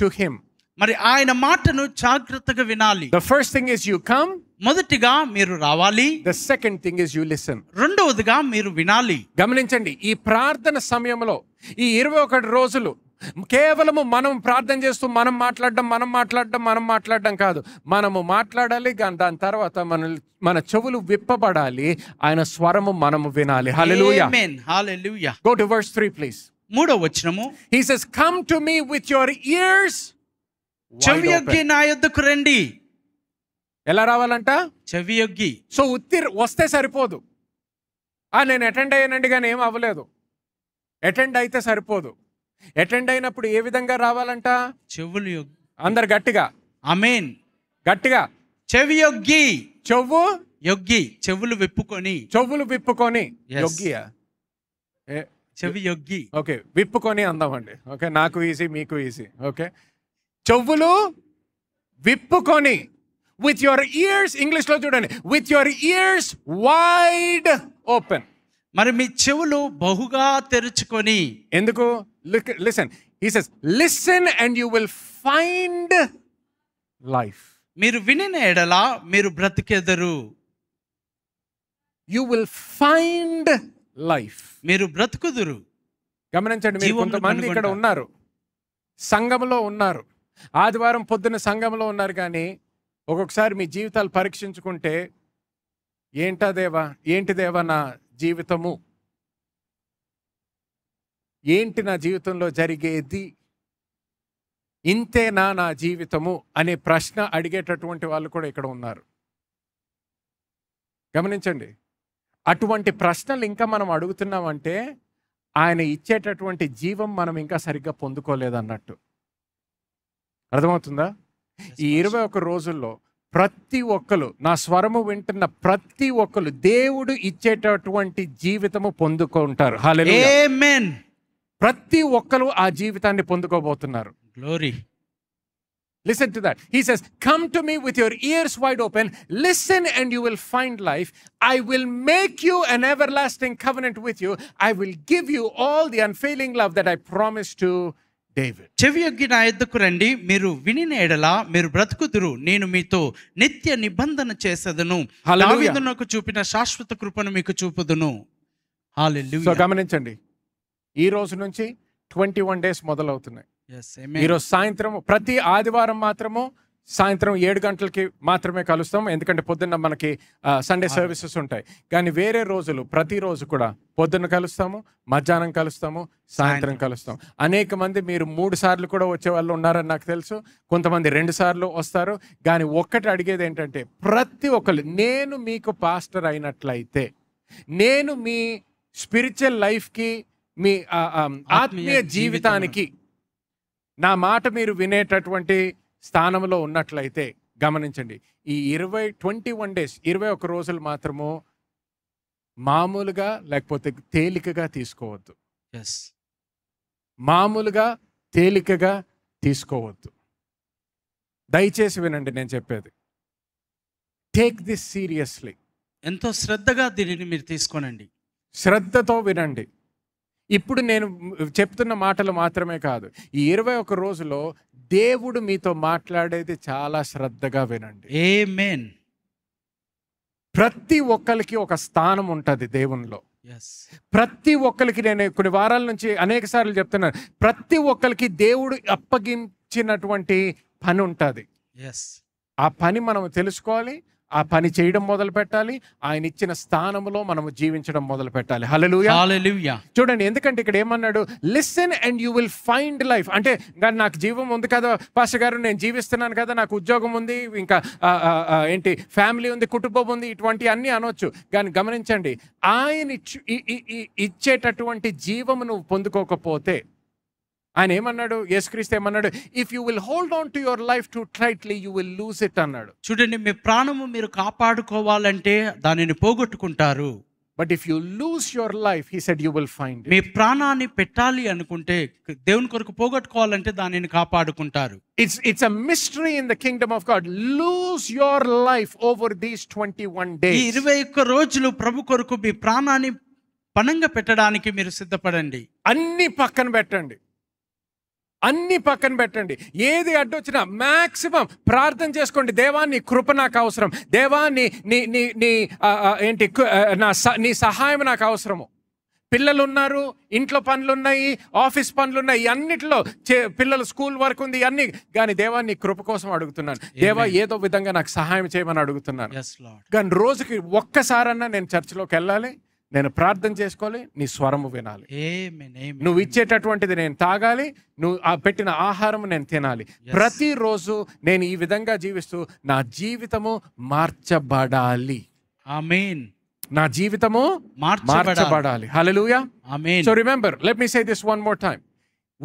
S1: టు హిమ్ మరి ఆయన మాటను జాగ్రత్తగా వినాలి the first thing is you come మొదటిగా మీరు రావాలి the second thing is you listen రెండవదిగా మీరు వినాలి గమనించండి ఈ ప్రార్థన సమయంలో ఈ ఇరవై ఒకటి రోజులు కేవలము మనం ప్రార్థన చేస్తూ మనం మాట్లాడడం మనం మాట్లాడడం మనం మాట్లాడడం కాదు మనము మాట్లాడాలి దాని తర్వాత మన మన చెవులు విప్పబడాలి ఆయన స్వరము మనము వినాలి వర్స్ ప్లీజ్ మూడో వచ్చినము he's says come to me with your ears చెవి నా యొద్దకు రండి ఎలా రావాలంట చెవి యొగ్గి సో ఉత్తి వస్తే సరిపోదు నేను అటెండ్ అయ్యానండి కానీ ఏం అవ్వలేదు అటెండ్ అయితే సరిపోదు అటెండ్ అయినప్పుడు ఏ విధంగా రావాలంట చెవులు అందరు గట్టిగా అమీన్ గట్టిగా చెవి యొగ్గి చెవు యొగ్గి చెవులు విప్పుకొని చెవులు విప్పుకొని యొగ్గియా చెవి యొగ్గి ఓకే విప్పుకొని అందామండి ఓకే నాకు ఈజీ మీకు ఈజీ ఓకే చెవులు విప్పుకొని విత్ యువర్ ఇయర్స్ ఇంగ్లీష్లో చూడండి with your ears wide open మరి మీ చెవులు బహుగా తెరుచుకొని ఎందుకు listen he says listen and you will find life మీరు వినిన ఎడల మీరు బ్రతికెదరు యు విల్ ఫైండ్ లైఫ్ మీరు బ్రతుకుదురు గమనించండి మీరు కొంతమంది ఇక్కడ ఉన్నారు సంఘంలో ఉన్నారు ఆదివారం పొద్దున సంఘంలో ఉన్నారు కానీ ఒక్కొక్కసారి మీ జీవితాలు పరీక్షించుకుంటే ఏంటా దేవా ఏంటి దేవా నా జీవితము ఏంటి నా జీవితంలో జరిగేది ఇంతేనా నా జీవితము అనే ప్రశ్న అడిగేటటువంటి వాళ్ళు కూడా ఇక్కడ ఉన్నారు గమనించండి అటువంటి ప్రశ్నలు ఇంకా మనం అడుగుతున్నామంటే ఆయన ఇచ్చేటటువంటి జీవం మనం ఇంకా సరిగ్గా పొందుకోలేదన్నట్టు అర్థమవుతుందా ఈ ఇరవై ఒక రోజుల్లో ప్రతి ఒక్కరు నా స్వరము వింటున్న ప్రతి ఒక్కరు దేవుడు ఇచ్చేటటువంటి జీవితము పొందుకుంటారు ప్రతి ఒక్కరు ఆ జీవితాన్ని పొందుకోబోతున్నారు glory Listen to that. He says, Come to me with your ears wide open, listen, and you will find life. I will make you an everlasting covenant with you. I will give you all the unfailing love that I promised to David చెవి యొగ్గి నా ఎద్దుకు రండి మీరు విని ఎడలా మీరు బ్రతుకుదురు నేను మీతో నిత్య నిబంధన చేసేదను దావీదునకు చూపిన శాశ్వత కృపను మీకు చూపుదును సో గమనించండి ఈ రోజు నుంచి ట్వంటీ వన్ డేస్ మొదలవుతున్నాయి ఈరోజు సాయంత్రం ప్రతి ఆదివారం మాత్రము సాయంత్రం ఏడు గంటలకి మాత్రమే కలుస్తాం ఎందుకంటే పొద్దున్న మనకి సండే సర్వీసెస్ ఉంటాయి కానీ వేరే రోజులు ప్రతిరోజు కూడా పొద్దున్న కలుస్తాము మధ్యాహ్నం కలుస్తాము సాయంత్రం కలుస్తాం అనేక మంది మీరు మూడు సార్లు కూడా వచ్చే వాళ్ళు ఉన్నారని నాకు తెలుసు కొంతమంది రెండు సార్లు వస్తారు కానీ ఒక్కటి అడిగేది ఏంటంటే ప్రతి ఒక్కరు నేను మీకు పాస్టర్ అయినట్లయితే నేను మీ స్పిరిచువల్ లైఫ్కి మీ ఆత్మీయ జీవితానికి నా మాట మీరు వినేటటువంటి స్థానంలో ఉన్నట్లయితే గమనించండి ఈ ఇరవై ట్వంటీ వన్ డేస్ ఇరవై ఒక రోజులు మాత్రము మామూలుగా లేకపోతే తేలికగా తీసుకోవద్దు ఎస్ మామూలుగా తేలికగా తీసుకోవద్దు దయచేసి వినండి నేను చెప్పేది టేక్ దిస్ సీరియస్లీ ఎంతో శ్రద్ధగా దీనిని మీరు తీసుకోనండి శ్రద్ధతో వినండి ఇప్పుడు నేను చెప్తున్న మాటలు మాత్రమే కాదు ఈ ఇరవై ఒక రోజులో దేవుడు మీతో మాట్లాడేది చాలా శ్రద్ధగా వినండి ఏ మేన్ ప్రతి ఒక్కరికి ఒక స్థానం ఉంటుంది దేవునిలో ప్రతి ఒక్కరికి నేను కొన్ని వారాల నుంచి అనేక సార్లు చెప్తున్నాను ప్రతి ఒక్కరికి దేవుడు అప్పగించినటువంటి పని ఉంటుంది ఆ పని మనం తెలుసుకోవాలి ఆ పని చేయడం మొదలు పెట్టాలి ఆయన ఇచ్చిన స్థానంలో మనము జీవించడం మొదలు పెట్టాలి హలలుయా చూడండి ఎందుకంటే ఇక్కడ ఏమన్నాడు listen and you will find life అంటే నాకు జీవం ఉంది కదా పాస్ గారు నేను జీవిస్తున్నాను కదా నాకు ఉద్యోగం ఉంది ఇంకా ఏంటి ఫ్యామిలీ ఉంది కుటుంబం ఉంది ఇటువంటి అన్నీ అనొచ్చు కానీ గమనించండి ఆయన ఇచ్చేటటువంటి జీవము నువ్వు పొందుకోకపోతే ఆయన ఏమన్నాడు యేసుక్రీస్తు ఏమన్నాడు if you will hold on to your life too tightly you will lose it అన్నాడు చూడండి మీ ప్రాణము మీరు కాపాడుకోవాలంటే దానిని పోగొట్టుకుంటారు but if you lose your life he said you will find మీ ప్రాణాన్ని పెట్టాలి అనుకుంటే దేవుని కొరకు పోగొట్టుకోవాలంటే దానిని కాపాడుకుంటారు it's it's a mystery in the kingdom of God lose your life over these twenty one day ఇరవై ఒక్క రోజులు ప్రభు కొరకు మీ ప్రాణాన్ని పణంగా పెట్టడానికి మీరు సిద్ధపడండి అన్ని పక్కన పెట్టండి అన్ని పక్కన పెట్టండి ఏది అడ్డొచ్చినా మ్యాక్సిమం ప్రార్థన చేసుకోండి దేవాన్ని కృప నాకు అవసరం దేవాన్ని నీ నీ నీ ఏంటి నా నీ సహాయం నాకు అవసరము పిల్లలు ఉన్నారు ఇంట్లో పనులు ఉన్నాయి ఆఫీస్ పనులు ఉన్నాయి అన్నిటిలో పిల్లలు స్కూల్ వర్క్ ఉంది అన్ని కానీ దేవా నీ కృప కోసం అడుగుతున్నాను దేవా ఏదో విధంగా నాకు సహాయం చేయమని అడుగుతున్నాను కానీ రోజుకి ఒక్కసారన్నా నేను చర్చిలోకి వెళ్ళాలి నేను ప్రార్థన చేసుకోవాలి నీ స్వరము వినాలి నువ్వు ఇచ్చేటటువంటిది నేను తాగాలి నువ్వు ఆ పెట్టిన ఆహారం నేను తినాలి ప్రతిరోజు నేను ఈ విధంగా జీవిస్తూ నా జీవితము మార్చబడాలి నా జీవితము మార్చబడాలి hello so remember let me say this one more time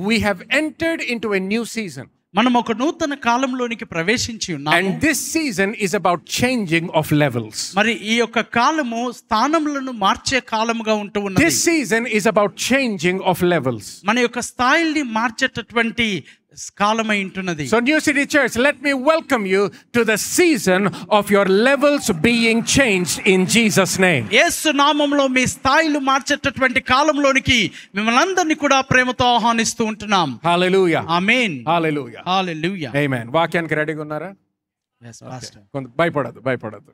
S1: we have entered into a new season మనం ఒక నూతన కాలంలోనికి ప్రవేశించి ఉన్నాం and this season is about changing of levels మరి ఈ యొక్క కాలము స్థానములను మార్చే కాలముగా ఉంటూ ఉన్నది this season is about changing of levels మన యొక్క స్థాయిల్ని మార్చేటటువంటి ఉంటున్నది so New City Church let me welcome you to the season of your levels being changed in Jesus name యేసు నామములో మీ స్థాయిలు మార్చేటటువంటి కాలంలోనికి మిమ్మల్ని అందరినీ కూడా ప్రేమతో ఆహ్వానిస్తూ ఉంటున్నాం హల్లెలూయా ఆమేన్ హల్లెలూయా హల్లెలూయా ఆమేన్ వాక్యానికి రెడీగా ఉన్నారా yes పాస్టర్ కొంత భయపడదు భయపడదు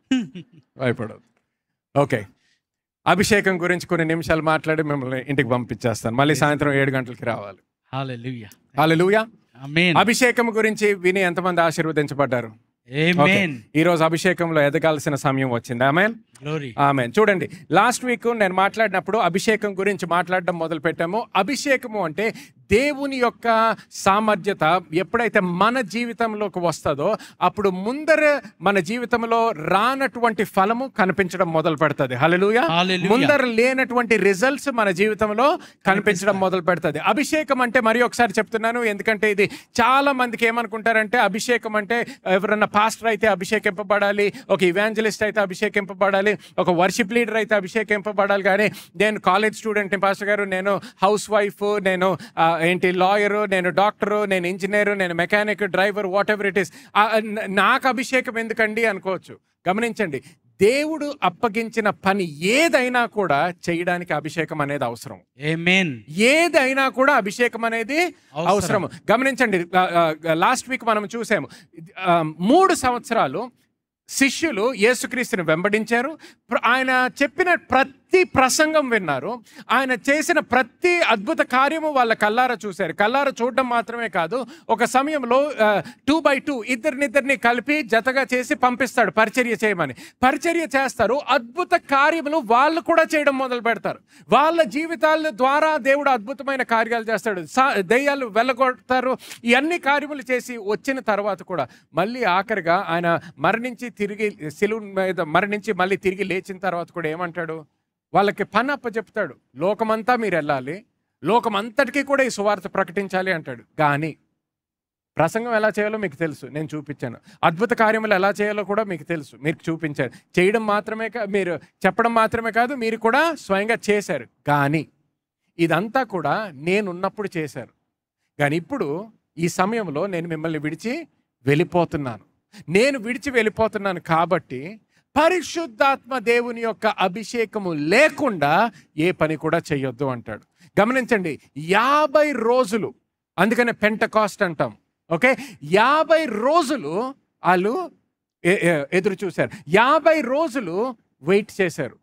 S1: భయపడదు ఓకే అభిషేకం గురించి కొన్ని నిమిషాలు మాట్లాడి మిమ్మల్ని ఇంటికి పంపించేస్తాను మళ్ళీ సాయంత్రం ఏడు గంటలకి రావాలి హాలెలూయా హాలెలూయా అభిషేకం గురించి విని ఎంతమంది ఆశీర్వదించబడ్డారు ఈ రోజు అభిషేకంలో ఎదగాల్సిన సమయం వచ్చింది ఆమెన్ ఆమె చూడండి లాస్ట్ వీక్ నేను మాట్లాడినప్పుడు అభిషేకం గురించి మాట్లాడడం మొదలు పెట్టాము అభిషేకము అంటే దేవుని యొక్క సామర్థ్యత ఎప్పుడైతే మన జీవితంలోకి వస్తుందో అప్పుడు ముందర మన జీవితంలో రానటువంటి ఫలము కనిపించడం మొదలు పెడుతుంది హలలుయ ముందర లేనటువంటి రిజల్ట్స్ మన జీవితంలో కనిపించడం మొదలు పెడుతుంది అభిషేకం అంటే మరి ఒకసారి చెప్తున్నాను ఎందుకంటే ఇది చాలా మందికి ఏమనుకుంటారంటే అభిషేకం అంటే ఎవరన్నా పాస్టర్ అయితే అభిషేకింపబడాలి ఒక ఇవాంజలిస్ట్ అయితే అభిషేకింపబడాలి ఉండాలి ఒక వర్షిప్ లీడర్ అయితే ఇంపబడాలి కానీ నేను కాలేజ్ స్టూడెంట్ని పాస్టర్ గారు నేను హౌస్ వైఫ్ నేను ఏంటి లాయరు నేను డాక్టరు నేను ఇంజనీరు నేను mechanic driver whatever it is నాకు అభిషేకం ఎందుకండి అనుకోవచ్చు గమనించండి దేవుడు అప్పగించిన పని ఏదైనా కూడా చేయడానికి అభిషేకం అనేది అవసరం ఏదైనా కూడా అభిషేకం అనేది అవసరం గమనించండి లాస్ట్ వీక్ మనం చూసాము మూడు సంవత్సరాలు శిష్యులు యేసుక్రీస్తుని వెంబడించారు ఆయన చెప్పిన ప్రతి ప్రతి ప్రసంగం విన్నారు ఆయన చేసిన ప్రతి అద్భుత కార్యము వాళ్ళ కల్లార చూశారు కల్లార చూడడం మాత్రమే కాదు ఒక సమయంలో టూ బై టూ ఇద్దరినిద్దరిని కలిపి జతగా చేసి పంపిస్తాడు పరిచర్య చేయమని పరిచర్య చేస్తారు అద్భుత కార్యములు వాళ్ళు కూడా చేయడం మొదలు పెడతారు వాళ్ళ జీవితాల ద్వారా దేవుడు అద్భుతమైన కార్యాలు చేస్తాడు దయ్యాలు వెళ్ళగొడతారు ఇవన్నీ కార్యములు చేసి వచ్చిన తర్వాత కూడా మళ్ళీ ఆఖరిగా ఆయన మరణించి తిరిగి సిలువు మీద మరణించి మళ్ళీ తిరిగి లేచిన తర్వాత కూడా ఏమంటాడు వాళ్ళకి పని అప్ప చెప్తాడు లోకమంతా మీరు వెళ్ళాలి లోకమంతటికీ కూడా ఈ సువార్త ప్రకటించాలి అంటాడు కానీ ప్రసంగం ఎలా చేయాలో మీకు తెలుసు నేను చూపించాను అద్భుత కార్యములు ఎలా చేయాలో కూడా మీకు తెలుసు మీకు చూపించారు చేయడం మాత్రమే కా మీరు చెప్పడం మాత్రమే కాదు మీరు కూడా స్వయంగా చేశారు కానీ ఇదంతా కూడా నేనున్నప్పుడు చేశారు కానీ ఇప్పుడు ఈ సమయంలో నేను మిమ్మల్ని విడిచి వెళ్ళిపోతున్నాను నేను విడిచి వెళ్ళిపోతున్నాను కాబట్టి పరిశుద్ధాత్మ దేవుని యొక్క అభిషేకము లేకుండా ఏ పని కూడా చేయొద్దు అంటాడు గమనించండి యాభై రోజులు అందుకనే పెంట కాస్ట్ అంటాం ఓకే యాభై రోజులు వాళ్ళు ఎదురు చూశారు యాభై రోజులు వెయిట్ చేశారు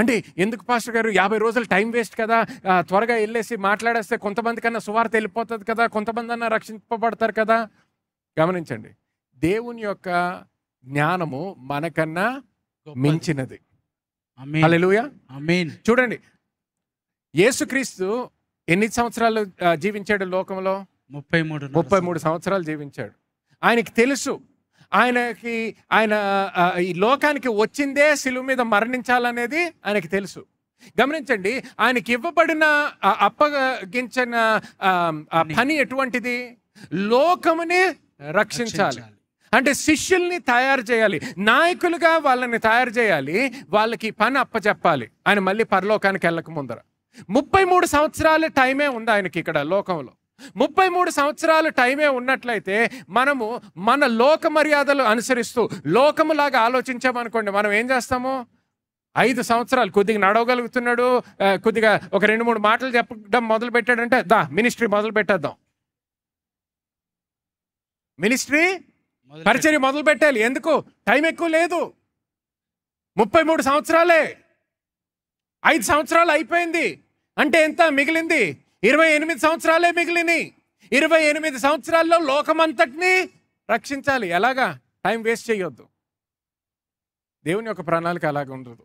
S1: అంటే ఎందుకు పాస్టర్ గారు యాభై రోజులు టైం వేస్ట్ కదా త్వరగా వెళ్ళేసి మాట్లాడేస్తే కొంతమంది కన్నా సువార్త వెళ్ళిపోతుంది కదా కొంతమంది అన్నా రక్షింపబడతారు కదా గమనించండి దేవుని యొక్క జ్ఞానము మనకన్నా మించినది చూడండి యేసుక్రీస్తు ఎన్ని సంవత్సరాలు జీవించాడు లోకంలో ముప్పై మూడు ముప్పై మూడు సంవత్సరాలు జీవించాడు ఆయనకి తెలుసు ఆయనకి ఆయన ఈ లోకానికి వచ్చిందే సిలువు మీద మరణించాలనేది ఆయనకి తెలుసు గమనించండి ఆయనకి ఇవ్వబడిన అప్పగించిన పని ఎటువంటిది లోకముని రక్షించాలి అంటే శిష్యుల్ని తయారు చేయాలి నాయకులుగా వాళ్ళని తయారు చేయాలి వాళ్ళకి పని అప్పచెప్పాలి ఆయన మళ్ళీ పరలోకానికి వెళ్ళక ముందర ముప్పై మూడు సంవత్సరాల టైమే ఉంది ఆయనకి ఇక్కడ లోకంలో ముప్పై మూడు సంవత్సరాలు టైమే ఉన్నట్లయితే మనము మన లోక మర్యాదలు అనుసరిస్తూ లోకములాగా ఆలోచించామనుకోండి మనం ఏం చేస్తాము ఐదు సంవత్సరాలు కొద్దిగా నడవగలుగుతున్నాడు కొద్దిగా ఒక రెండు మూడు మాటలు చెప్పడం మొదలు పెట్టాడంటే దా మినిస్ట్రీ మొదలు పెట్టేద్దాం మినిస్ట్రీ పరిచర్య మొదలు పెట్టాలి ఎందుకు టైం ఎక్కువ లేదు ముప్పై మూడు సంవత్సరాలే ఐదు సంవత్సరాలు అయిపోయింది అంటే ఎంత మిగిలింది ఇరవై ఎనిమిది సంవత్సరాలే మిగిలింది ఇరవై ఎనిమిది సంవత్సరాల్లో లోకమంతటిని రక్షించాలి ఎలాగా టైం వేస్ట్ చేయొద్దు దేవుని యొక్క ప్రణాళిక అలాగ ఉండదు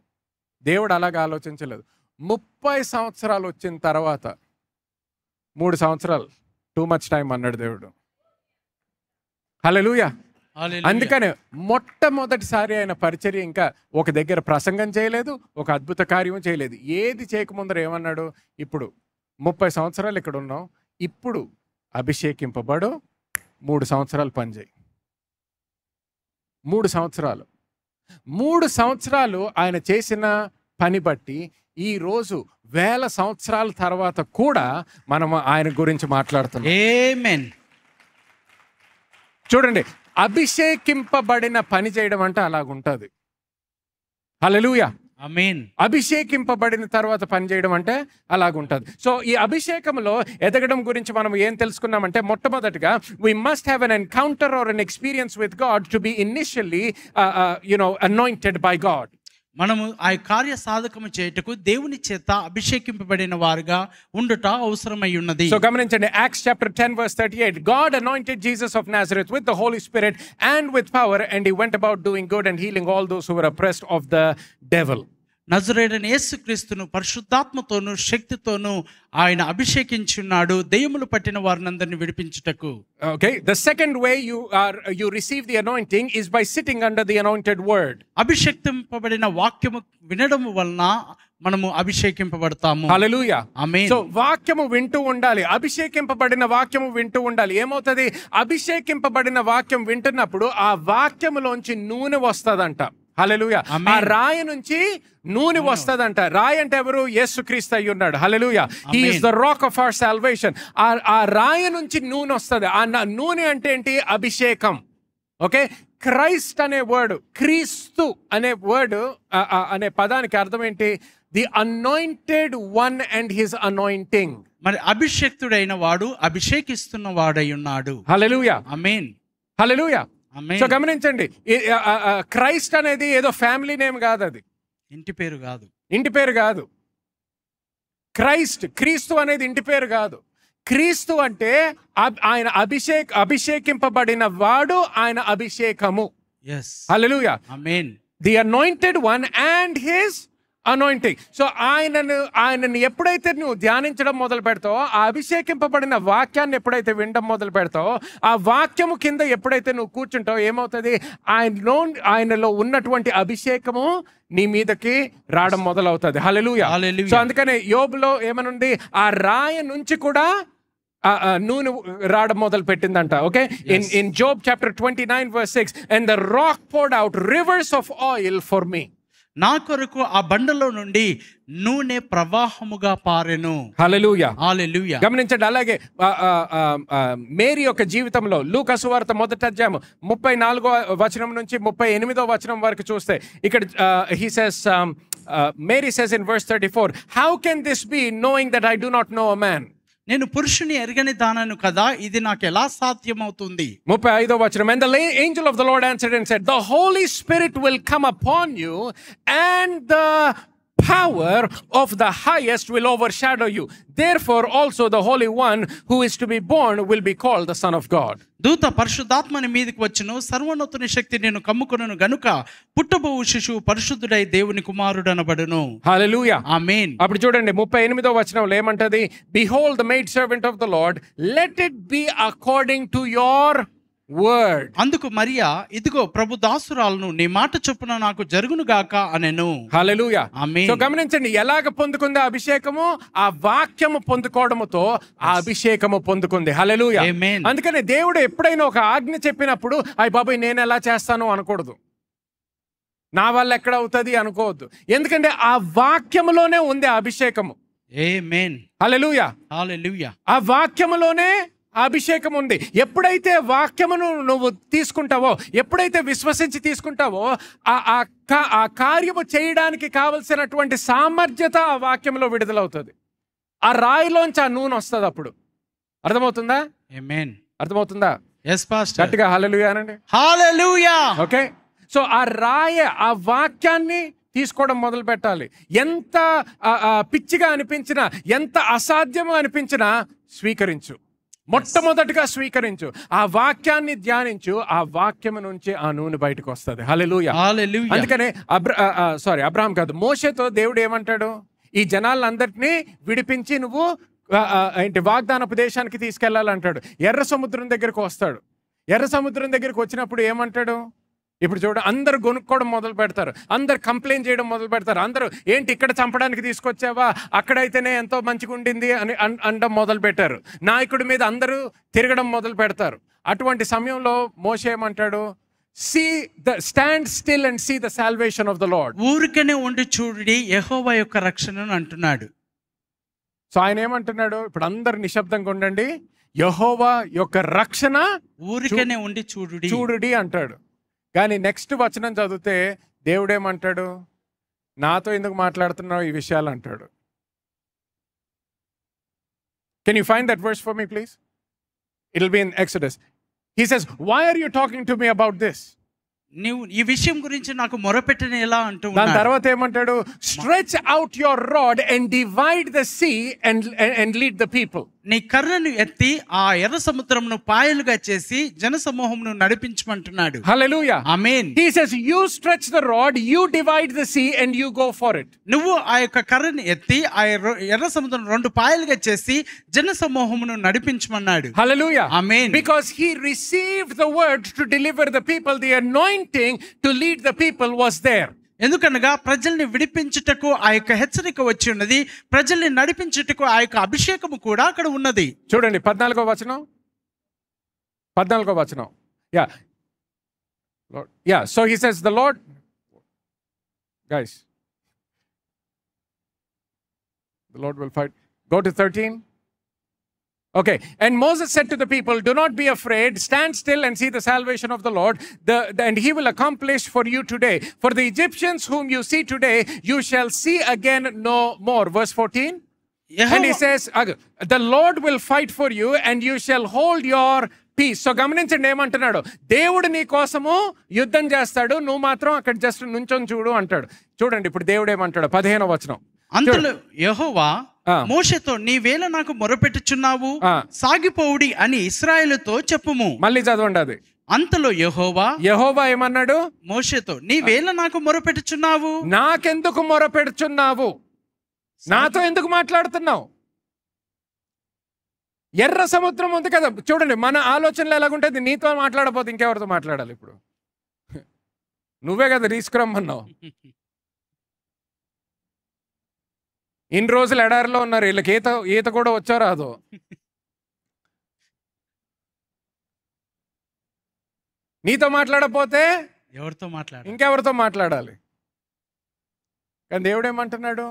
S1: దేవుడు అలాగ ఆలోచించలేదు ముప్పై సంవత్సరాలు వచ్చిన తర్వాత మూడు సంవత్సరాలు టూ మచ్ టైం అన్నాడు దేవుడు హలో అందుకనే మొట్టమొదటిసారి ఆయన పరిచర్య ఇంకా ఒక దగ్గర ప్రసంగం చేయలేదు ఒక అద్భుత కార్యం చేయలేదు ఏది చేయకముందర ఏమన్నాడు ఇప్పుడు ముప్పై సంవత్సరాలు ఇక్కడ ఉన్నాం ఇప్పుడు అభిషేకింపబడు మూడు సంవత్సరాలు పనిచేయి మూడు సంవత్సరాలు మూడు సంవత్సరాలు ఆయన చేసిన పని బట్టి ఈరోజు వేల సంవత్సరాల తర్వాత కూడా మనం ఆయన గురించి మాట్లాడుతున్నాం చూడండి అభిషేకింపబడిన పని చేయడం అంటే అలాగుంటుంది హలలుయ మీన్ అభిషేకింపబడిన తర్వాత పనిచేయడం అంటే అలాగుంటుంది సో ఈ అభిషేకంలో ఎదగడం గురించి మనం ఏం తెలుసుకున్నామంటే మొట్టమొదటిగా we must have an encounter or an experience with God to be initially you know anointed by God మనము ఆ కార్య సాధకము చేయుటకు దేవుని చేత అభిషేకింపబడిన వారుగా ఉండుట అవసరమై ఉన్నది సో గమనించండి Acts chapter 10 verse 38 God anointed Jesus of Nazareth with the Holy Spirit and with power and he went about doing good and healing all those who were oppressed of the devil నజరేడని యేసుక్రీస్తును పరిశుద్ధాత్మతోనూ శక్తితోనూ ఆయన అభిషేకించున్నాడు దయ్యములు పట్టిన వారినందరిని విడిపించుటకు okay the second way you are you receive the anointing is by sitting under the anointed word అభిషేకింపబడిన వాక్యము వినడం వలన మనము అభిషేకింపబడతాము హల్లెలూయా ఆమేన్ సో వాక్యము వింటూ ఉండాలి అభిషేకింపబడిన వాక్యము వింటూ ఉండాలి ఏమవుతుంది అభిషేకింపబడిన వాక్యం వింటున్నప్పుడు ఆ వాక్యములోంచి నూనె వస్తదంట హలెలుయ oh. ఆ రాయి నుంచి నూనె వస్తుందంట రాయి అంటే ఎవరు యేసు క్రీస్తు అయి ఉన్నాడు hallelujah is the rock of our salvation ఆ రాయి నుంచి నూనె వస్తుంది ఆ నూనె అంటే ఏంటి అభిషేకం ఓకే క్రైస్ట్ అనే వర్డ్ క్రీస్తు అనే వర్డ్ అనే పదానికి అర్థం ఏంటి the anointed one and his anointing మరి అభిషేక్తుడైన వాడు అభిషేకిస్తున్న వాడై ఉన్నాడు hallelujah I mean hallelujah so గమనించండి క్రైస్ట్ అనేది ఏదో ఫ్యామిలీ నేమ్ కాదు అది ఇంటి పేరు కాదు ఇంటి పేరు కాదు క్రైస్ట్ క్రీస్తు అనేది ఇంటి పేరు కాదు క్రీస్తు అంటే ఆయన అభిషేక్ అభిషేకింపబడిన వాడు ఆయన అభిషేకము yes hallelujah the anointed one and his anointing so ఆయనను ఆయనను ఎప్పుడైతే నువ్వు ధ్యానించడం మొదలు పెడతావో ఆ అభిషేకింపబడిన వాక్యాన్ని ఎప్పుడైతే వినడం మొదలు పెడతావో ఆ వాక్యము కింద ఎప్పుడైతే నువ్వు కూర్చుంటావో ఏమవుతుంది ఆయనలో ఆయనలో ఉన్నటువంటి అభిషేకము నీ మీదకి రావడం మొదలవుతుంది హలలుయ సో అందుకనే యోబులో ఏమనుంది ఆ రాయ నుంచి కూడా నూనె రావడం మొదలు పెట్టిందంట okay in in Job chapter twenty nine six and the rock poured out rivers of oil for me నా కొరకు ఆ బండలో నుండి నూనె ప్రవాహముగా పారెను గమనించండి అలాగే మేరీ యొక్క జీవితంలో లూక సువార్త మొదట అధ్యాయం ముప్పై నాలుగో వచనం నుంచి ముప్పై ఎనిమిదో వచనం వరకు చూస్తే ఇక్కడ he says um, uh, Mary says in verse thirty four how can this be knowing that I do not know a man నేను పురుషుని ఎరగని దానను కదా ఇది నాకు ఎలా సాధ్యమవుతుంది ముప్పై ఐదో వచనం and the angel of the Lord answered and said the Holy Spirit will come upon you and the power of the highest will overshadow you. Therefore, also the Holy One who is to be born will be called the Son of God. దూత పరిశుద్ధాత్మని మీదకి వచ్చును సర్వోన్నతుని శక్తి నేను కమ్ముకును గనుక పుట్టబో శిశువు పరిశుద్ధుడై దేవుని కుమారుడు అనబడును హల్లెలూయా ఆమేన్ అప్పుడు చూడండి 38వ వచనంలో ఏమంటది behold the maid servant of the Lord let it be according to your word అందుకు మరియా ఇదిగో ప్రభు దాసురాలను నీ మాట చొప్పున నాకు జరుగును గాక అనెను హల్లెలూయా సో గమనించండి ఎలాగ పొందుకుంది అభిషేకము ఆ వాక్యము పొందుకోవడముతో ఆ అభిషేకము పొందుకుంది హల్లెలూయా అందుకని దేవుడు ఎప్పుడైనా ఒక ఆజ్ఞ చెప్పినప్పుడు అయ్యి బాబాయ్ నేను ఎలా చేస్తాను అనకూడదు నా వల్ల ఎక్కడ అవుతుంది అనుకోవద్దు ఎందుకంటే ఆ వాక్యములోనే ఉంది అభిషేకము ఏ మేన్ హల్లెలూయా హల్లెలూయా ఆ వాక్యములోనే అభిషేకం ఉంది ఎప్పుడైతే వాక్యమును నువ్వు తీసుకుంటావో ఎప్పుడైతే విశ్వసించి తీసుకుంటావో ఆ కార్యము చేయడానికి కావలసినటువంటి సామర్థ్యత ఆ వాక్యంలో విడుదలవుతుంది ఆ రాయిలోంచి ఆ నూనె వస్తుంది అప్పుడు అర్థమవుతుందా అర్థమవుతుందా ఎస్ గట్టిగా ఓకే సో ఆ రాయ ఆ వాక్యాన్ని తీసుకోవడం మొదలు పెట్టాలి ఎంత పిచ్చిగా అనిపించినా ఎంత అసాధ్యము అనిపించినా స్వీకరించు మొట్టమొదటిగా స్వీకరించు ఆ వాక్యాన్ని ధ్యానించు ఆ వాక్యం నుంచి ఆ నూనె బయటకు వస్తుంది హలెలుయ అందుకనే అబ్ర సారీ అబ్రహాం కాదు మోసతో దేవుడు ఏమంటాడు ఈ జనాలందరినీ విడిపించి నువ్వు ఏంటి వాగ్దాన ప్రదేశానికి తీసుకెళ్లాలంటాడు ఎర్ర సముద్రం దగ్గరకు వస్తాడు ఎర్ర సముద్రం దగ్గరకు వచ్చినప్పుడు ఏమంటాడు ఇప్పుడు చూడ అందరు కొనుక్కోవడం మొదలు పెడతారు అందరు కంప్లైంట్ చేయడం మొదలు పెడతారు అందరూ ఏంటి ఇక్కడ చంపడానికి తీసుకొచ్చావా అక్కడైతేనే ఎంతో మంచిగా ఉండింది అని అనడం మొదలు పెట్టారు నాయకుడి మీద అందరూ తిరగడం మొదలు పెడతారు అటువంటి సమయంలో మోసేమంటాడు see the stand still and see the salvation of the lord ఊరికనే ఉండి చూడి యహోవా యొక్క రక్షణను అంటున్నాడు సో ఆయన ఏమంటున్నాడు ఇప్పుడు అందరు నిశ్శబ్దంగా ఉండండి యహోవా యొక్క రక్షణ ఊరికనే ఉండి చూడు చూడు అంటాడు కానీ నెక్స్ట్ వచనం చదివితే దేవుడేమంటాడు నాతో ఎందుకు మాట్లాడుతున్నావు ఈ విషయాలు అంటాడు can you find that words for me please it be in Exodus he says why are you talking to me about this నువ్వు ఈ విషయం గురించి నాకు మొరపెట్టని ఎలా అంటూ దాని తర్వాత ఏమంటాడు stretch out your rod and divide the sea and and lead the people నీ కర్రను ఎత్తి ఆ ఎర్ర సముద్రంను పాయలుగా చేసి జనసమూహంను నడిపించమంటున్నాడు hallelujah amen he says you stretch the rod you divide the sea and you go for it నువ్వు ఆ యొక్క కర్రను ఎత్తి ఆ ఎర్ర సముద్రం రెండు పాయలుగా చేసి జనసమూహమును నడిపించమన్నాడు hallelujah amen because he received the word to deliver the people the anointing to lead the people was there ఎందుకనగా ప్రజల్ని విడిపించుటకు ఆ యొక్క హెచ్చరిక వచ్చి ఉన్నది ప్రజల్ని నడిపించుటకు ఆ యొక్క అభిషేకము కూడా అక్కడ ఉన్నది చూడండి పద్నాలుగో వచనం పద్నాలుగో వచనం yeah yeah so he says the lord guys the lord will fight go to thirteen Okay. And Moses said to the people, Do not be afraid. Stand still and see the salvation of the Lord, the, the, and he will accomplish for you today. For the Egyptians whom you see today, you shall see again no more. Verse 14. Yeah. And he says, The Lord will fight for you, and you shall hold your peace so గమనించండి ఏమంటున్నాడు దేవుడు నీ కోసము యుద్ధం చేస్తాడు నువ్వు మాత్రం అక్కడ జస్ట్ నుంచొని చూడు అంటాడు చూడండి ఇప్పుడు దేవుడు ఏమంటాడు పదిహేనో వచనం అందులో యహోవా మోషతో వేళ నాకు మొరపెట్టుచున్నావు సాగిపోవుడి అని ఇస్రాయేలుతో చెప్పుము మళ్ళీ చదవండి అది అంతలో యహోవా యహోవా ఏమన్నాడు మోషతో వేళ నాకు మొరపెట్టుచున్నావు నాకెందుకు మొరపెడుచున్నావు నాతో ఎందుకు మాట్లాడుతున్నావు ఎర్ర సముద్రం ఉంది కదా చూడండి మన ఆలోచనలు ఎలాగుంటుంది నీతో మాట్లాడపోతే ఇంకెవరితో మాట్లాడాలి ఇప్పుడు నువ్వే కదా తీసుకురమ్మన్నావు ఇన్ని రోజులు ఎడారిలో ఉన్నారు వీళ్ళకి ఈత ఈత కూడా వచ్చో రాదు నీతో మాట్లాడపోతే ఎవరితో మాట్లాడ ఇంకెవరితో మాట్లాడాలి కానీ దేవుడు ఏమంటున్నాడు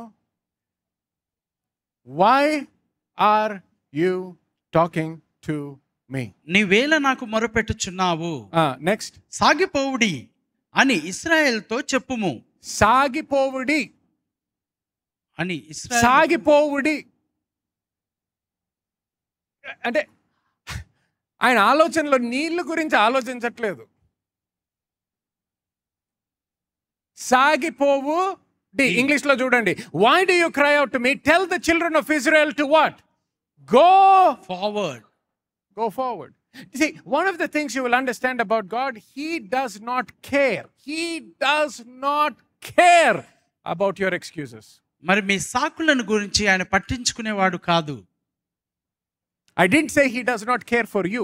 S1: why are you talking to me వేళ నాకు మొరపెట్టుచున్నావు నెక్స్ట్ సాగిపోవుడి అని ఇస్రాయెల్తో చెప్పుము సాగిపోవుడి అని సాగిపోవుడి అంటే ఆయన ఆలోచనలో నీళ్ళ గురించి ఆలోచించట్లేదు సాగిపోవు డి ఇంగ్లీష్లో చూడండి why do you cry out me tell the children of Israel to what go forward go forward See, one of the things you will understand about God, He does not care. He does not care about your excuses. మరి మీ సాకులను గురించి ఆయన పట్టించుకునేవాడు కాదు I didn't say he does not care for you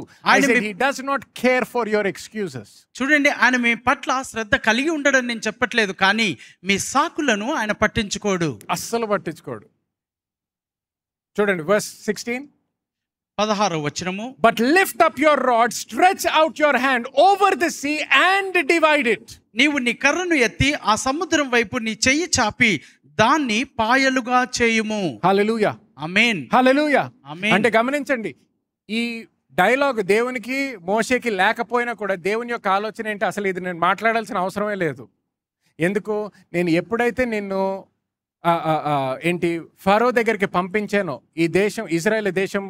S1: he does not care for your excuses చూడండి ఆయన మీ పట్ల శ్రద్ధ కలిగి ఉండడం నేను చెప్పట్లేదు కానీ మీ సాకులను ఆయన పట్టించుకోడు అస్సలు పట్టించుకోడు చూడండి వర్స్ సిక్స్టీన్ పదహారో వచ్చినము but lift up your rod stretch out your hand over the sea and divide it నీవు నీ కర్రను ఎత్తి ఆ సముద్రం వైపు నీ చెయ్యి చాపి దాన్ని పాయలుగా చేయుము హాలూయా అమేన్ హాలూయా అంటే గమనించండి ఈ డైలాగ్ దేవునికి మోసేకి లేకపోయినా కూడా దేవుని యొక్క ఆలోచన ఏంటి అసలు ఇది నేను మాట్లాడాల్సిన అవసరమే లేదు ఎందుకు నేను ఎప్పుడైతే నిన్ను ఏంటి ఫరో దగ్గరికి పంపించానో ఈ దేశం ఇజ్రాయెల్ దేశం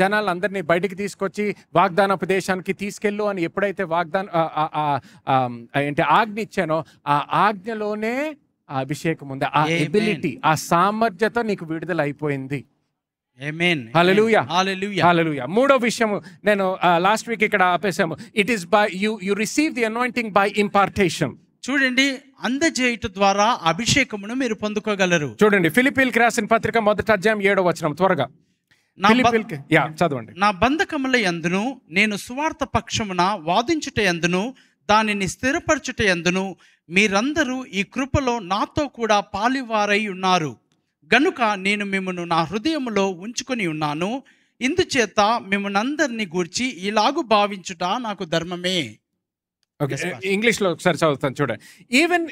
S1: జనాలందరినీ బయటికి తీసుకొచ్చి వాగ్దానపు దేశానికి తీసుకెళ్ళు అని ఎప్పుడైతే వాగ్దాన ఏంటి ఆజ్ఞ ఇచ్చానో ఆ ఆజ్ఞలోనే ఆ అభిషేకం ఉంది ఆ ఎబిలిటీ ఆ సామర్థ్యత నీకు విడుదల అయిపోయింది మూడో విషయము నేను లాస్ట్ వీక్ ఇక్కడ ఆపేసాము it is by you you receive the anointing by impartation చూడండి అందజేయుట ద్వారా అభిషేకమును మీరు పొందుకోగలరు చూడండి ఫిలిపిల్ క్రాసిన్ పత్రిక మొదటి అధ్యాయం ఏడో వచనం త్వరగా చదవండి నా బంధకముల ఎందును నేను సువార్త పక్షమున వాదించుట ఎందును దానిని స్థిరపరచుట ఎందును మీరందరూ ఈ కృపలో నాతో కూడా పాలివారై ఉన్నారు గనుక నేను మిమ్మను నా హృదయంలో ఉంచుకొని ఉన్నాను ఇందుచేత మిమ్మల్ని అందరినీ గూర్చి ఇలాగు భావించుట నాకు ధర్మమే ఓకే ఇంగ్లీష్లో ఒకసారి చదువుతాను చూడండి even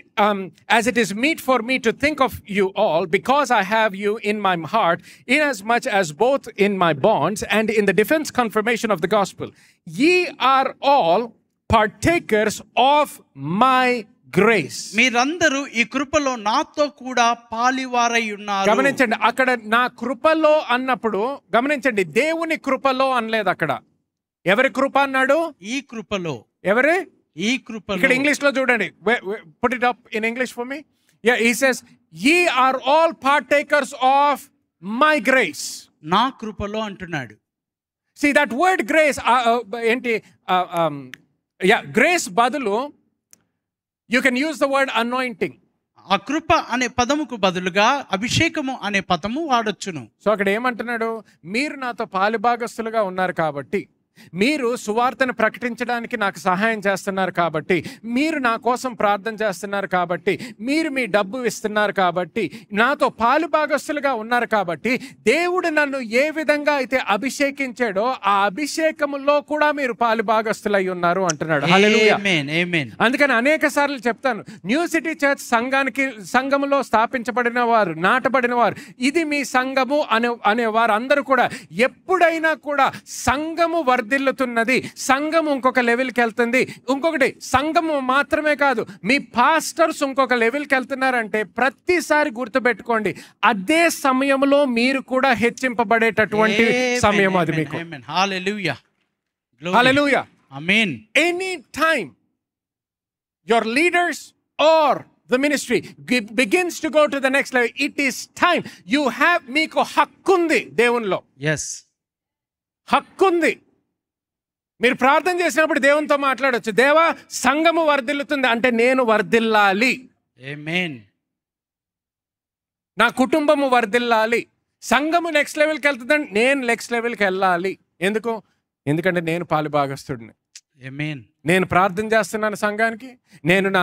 S1: as it is meet for me to think of you all because I have you in my heart in as much as both in my bonds and in the defence confirmation of the gospel ye are all partakers of my grace మీరందరూ ఈ కృపలో నాతో కూడా పాలివారై ఉన్నారు గమనించండి అక్కడ నా కృపలో అన్నప్పుడు గమనించండి దేవుని కృపలో అనలేదు అక్కడ ఎవరి కృప అన్నాడు ఈ కృపలో ఎవరి ఈ కృప ఇక్కడ ఇంగ్లీష్ లో చూడండి put it up in English for me yeah he says ye are all partakers of my grace నా కృపలో అంటున్నాడు సి దట్ వర్డ్ గ్రేస్ ఏంటి యా గ్రేస్ um, బదులు you can use the word anointing ఆ కృప అనే పదముకు బదులుగా అభిషేకము అనే పదము వాడొచ్చును సో అక్కడ ఏమంటున్నాడు మీరు నాతో పాలిభాగస్తులుగా ఉన్నారు కాబట్టి మీరు సువార్తను ప్రకటించడానికి నాకు సహాయం చేస్తున్నారు కాబట్టి మీరు నా కోసం ప్రార్థన చేస్తున్నారు కాబట్టి మీరు మీ డబ్బు ఇస్తున్నారు కాబట్టి నాతో పాలు భాగస్తులుగా ఉన్నారు కాబట్టి దేవుడు నన్ను ఏ విధంగా అయితే అభిషేకించాడో ఆ అభిషేకములో కూడా మీరు పాలు భాగస్తులై ఉన్నారు అంటున్నాడు అందుకని అనేక సార్లు చెప్తాను న్యూ సిటీ చర్చ్ సంఘానికి సంఘములో స్థాపించబడిన వారు నాటబడిన వారు ఇది మీ సంఘము అనే వారు అందరూ కూడా ఎప్పుడైనా కూడా సంఘము వర్ధ వర్ధిల్లుతున్నది సంఘం ఇంకొక లెవెల్కి వెళ్తుంది ఇంకొకటి సంఘము మాత్రమే కాదు మీ పాస్టర్స్ ఇంకొక లెవెల్కి వెళ్తున్నారంటే ప్రతిసారి గుర్తుపెట్టుకోండి అదే సమయంలో మీరు కూడా హెచ్చింపబడేటటువంటి సమయం అది మీకు any time your leaders or the ministry begins to go to the next level it is time you have మీకు హక్కు ఉంది దేవునిలో ఎస్ హక్కు ఉంది మీరు ప్రార్థన చేసినప్పుడు దేవునితో మాట్లాడవచ్చు దేవా సంఘము వర్ధిల్లుతుంది అంటే నేను వర్ధిల్లాలి నా కుటుంబము వర్ధిల్లాలి సంఘము నెక్స్ట్ లెవెల్కి వెళ్తుందండి నేను నెక్స్ట్ లెవెల్కి వెళ్ళాలి ఎందుకు ఎందుకంటే నేను పాలు భాగస్తుడిని నేను ప్రార్థన చేస్తున్నాను సంఘానికి నేను నా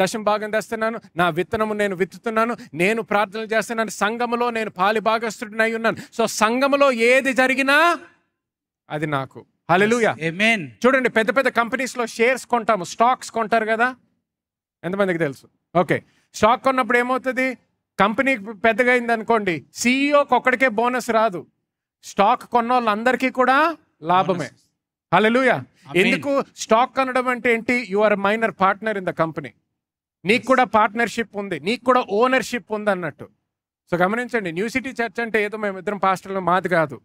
S1: దశం భాగం తెస్తున్నాను నా విత్తనము నేను విత్తుతున్నాను నేను ప్రార్థన చేస్తున్నాను సంఘములో నేను పాలి భాగస్తుడిని అయి ఉన్నాను సో సంఘములో ఏది జరిగినా అది నాకు హలెలుయా చూడండి పెద్ద పెద్ద కంపెనీస్ లో షేర్స్ కొంటాము స్టాక్స్ కొంటారు కదా ఎంతమందికి తెలుసు ఓకే స్టాక్ కొన్నప్పుడు ఏమవుతుంది కంపెనీ పెద్దగా అయింది అనుకోండి సిఇఓకి ఒక్కడికే బోనస్ రాదు స్టాక్ కొన్న వాళ్ళందరికీ కూడా లాభమే హలో ఎందుకు స్టాక్ కొనడం అంటే ఏంటి you are minor partner in the company నీకు కూడా పార్ట్నర్షిప్ ఉంది నీకు కూడా ఓనర్షిప్ ఉంది అన్నట్టు సో గమనించండి న్యూ సిటీ చర్చ్ అంటే ఏదో మేమిద్దరం పాస్టర్లు మాది కాదు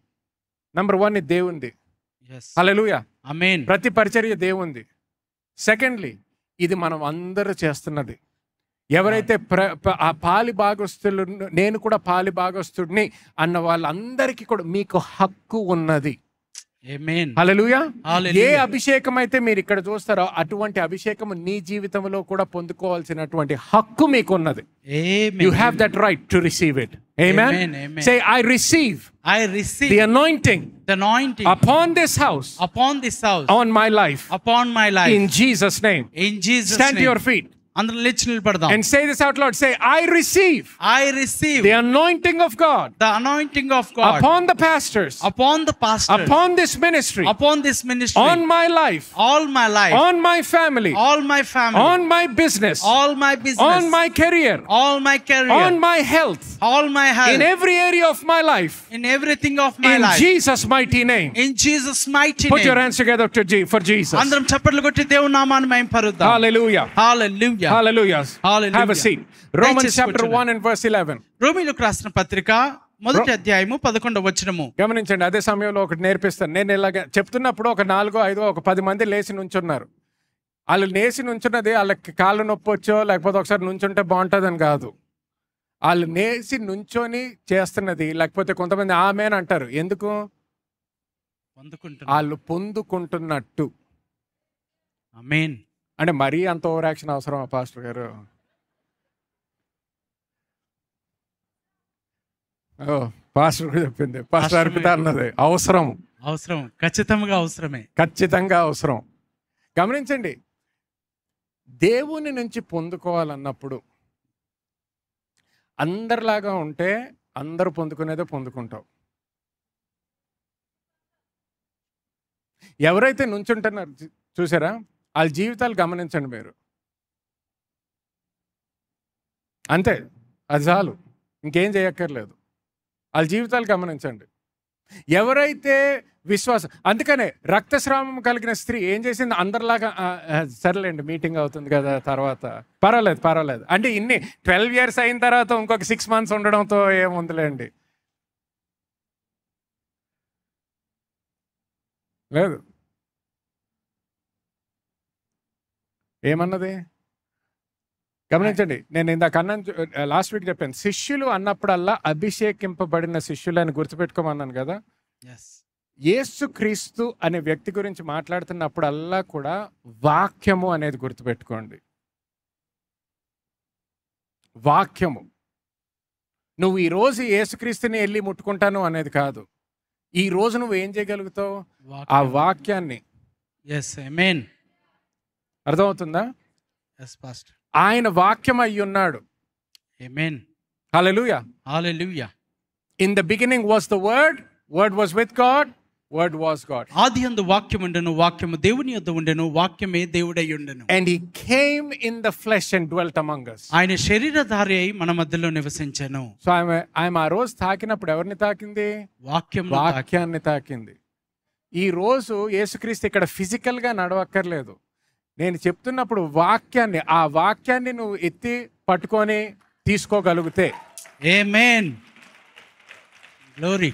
S1: నంబర్ వన్ దేవుంది అలెలుయా అమేన్ ప్రతి పరిచర్య దేవుంది సెకండ్లీ ఇది మనం అందరూ చేస్తున్నది ఎవరైతే ప్ర ఆ పాలి భాగస్తులు నేను కూడా పాలి భాగస్తుడిని అన్న వాళ్ళందరికీ కూడా మీకు హక్కు ఉన్నది ఏ అభిషేకం అయితే మీరు ఇక్కడ చూస్తారో అటువంటి అభిషేకం నీ జీవితంలో కూడా పొందుకోవాల్సినటువంటి హక్కు మీకున్నది you have that right to receive it I receive I receive the anointing, the anointing upon this house, upon this house, on my life, upon my life. In Jesus' name. In Jesus' Stand name. to your feet and say this out loud say i receive i receive the anointing of god the anointing of god upon the pastors upon the pastors upon this ministry upon this ministry on my life all my life on my family all my family on my business all my business on my career all my career on my health all my health in every area of my life in everything of my life in jesus mighty name in jesus mighty put name put your hands together to G for jesus అందరం చప్పట్లు కొట్టి దేవుని నామాన్ని మహిమ పరుద్దాం hallelujah hallelujah hallelujah hallelujah hallelujah have a seat Romans chapter 1 and verse 11 రోమీయులకు రాసిన పత్రిక మొదటి అధ్యాయము పదకొండవ వచనము గమనించండి అదే సమయంలో ఒకటి నేర్పిస్తాను నేను ఇలాగ చెప్తున్నప్పుడు ఒక నాలుగో ఐదో ఒక పది మంది లేచి నుంచున్నారు వాళ్ళు లేచి నుంచున్నది వాళ్ళకి కాళ్ళు నొప్పి వచ్చో లేకపోతే ఒకసారి నుంచుంటే బాగుంటుందని కాదు వాళ్ళు నేసి నుంచొని చేస్తున్నది లేకపోతే కొంతమంది ఆమె అని అంటారు ఎందుకు వాళ్ళు పొందుకుంటున్నట్టు అంటే మరీ అంత ఓవర్ యాక్షన్ అవసరమా పాస్టర్ గారు పాస్టర్ చెప్పింది పాస్టర్ అర్పిత అన్నది అవసరం అవసరం ఖచ్చితంగా అవసరమే ఖచ్చితంగా అవసరం గమనించండి దేవుని నుంచి పొందుకోవాలన్నప్పుడు అందరిలాగా ఉంటే అందరూ పొందుకునేదే పొందుకుంటావు ఎవరైతే నుంచుంటున్నారు చూసారా వాళ్ళ జీవితాలు గమనించండి మీరు అంతే అది చాలు ఇంకేం చేయక్కర్లేదు వాళ్ళ జీవితాలు గమనించండి ఎవరైతే విశ్వాసం అందుకనే రక్తస్రావం కలిగిన స్త్రీ ఏం చేసింది అందరిలాగా సరేలేండి మీటింగ్ అవుతుంది కదా తర్వాత పర్వాలేదు పర్వాలేదు అంటే ఇన్ని ట్వెల్వ్ ఇయర్స్ అయిన తర్వాత ఇంకొక సిక్స్ మంత్స్ ఉండడంతో ఏముందిలేండి లేదు ఏమన్నది గమనించండి నేను ఇందాక అన్న లాస్ట్ వీక్ చెప్పాను శిష్యులు అన్నప్పుడల్లా అభిషేకింపబడిన శిష్యులని గుర్తుపెట్టుకోమన్నాను కదా ఏసు క్రీస్తు అనే వ్యక్తి గురించి మాట్లాడుతున్నప్పుడల్లా కూడా వాక్యము అనేది గుర్తుపెట్టుకోండి వాక్యము నువ్వు ఈరోజు ఏసుక్రీస్తుని వెళ్ళి ముట్టుకుంటాను అనేది కాదు ఈ రోజు నువ్వు ఏం చేయగలుగుతావు ఆ వాక్యాన్ని ఎస్ మెయిన్ అర్థమవుతుందా ఆయన వాక్యం అయి ఉన్నాడు in the beginning was the word word was with God word was God ఆది అందు వాక్యం ఉండను వాక్యము దేవుని యొద్ద ఉండను వాక్యమే దేవుడై ఉండను and he came in the flesh and dwelt among us ఆయన శరీరధారి అయి మన మధ్యలో నివసించెను సో ఐ ఆమె ఆ రోజు తాకినప్పుడు ఎవరిని తాకింది వాక్యం వాక్యాన్ని తాకింది ఈ రోజు యేసుక్రీస్తు ఇక్కడ ఫిజికల్ గా నడవక్కర్లేదు నేను చెప్తున్నప్పుడు వాక్యాన్ని ఆ వాక్యాన్ని నువ్వు ఎత్తి పట్టుకొని తీసుకోగలిగితే ఏమేన్ మేన్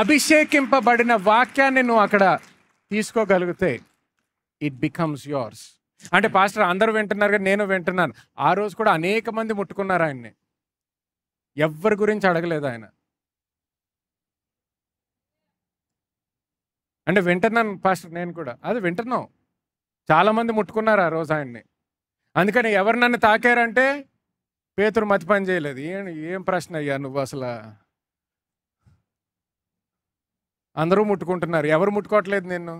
S1: అభిషేకింపబడిన వాక్యాన్ని నువ్వు అక్కడ తీసుకోగలిగితే ఇట్ బికమ్స్ యోర్స్ అంటే పాస్టర్ అందరూ వింటున్నారు కానీ నేను వింటున్నాను ఆ రోజు కూడా అనేక మంది ముట్టుకున్నారు ఆయన్ని ఎవరి గురించి అడగలేదు ఆయన అంటే వింటున్నాను పాస్టర్ నేను కూడా అది వింటున్నావు చాలామంది ముట్టుకున్నారు ఆ రోజు ఆయన్ని అందుకని ఎవరు నన్ను తాకారంటే పేతురు మతి పని చేయలేదు ఏం ఏం ప్రశ్న అయ్యా నువ్వు అసలు అందరూ ముట్టుకుంటున్నారు ఎవరు ముట్టుకోవట్లేదు నిన్ను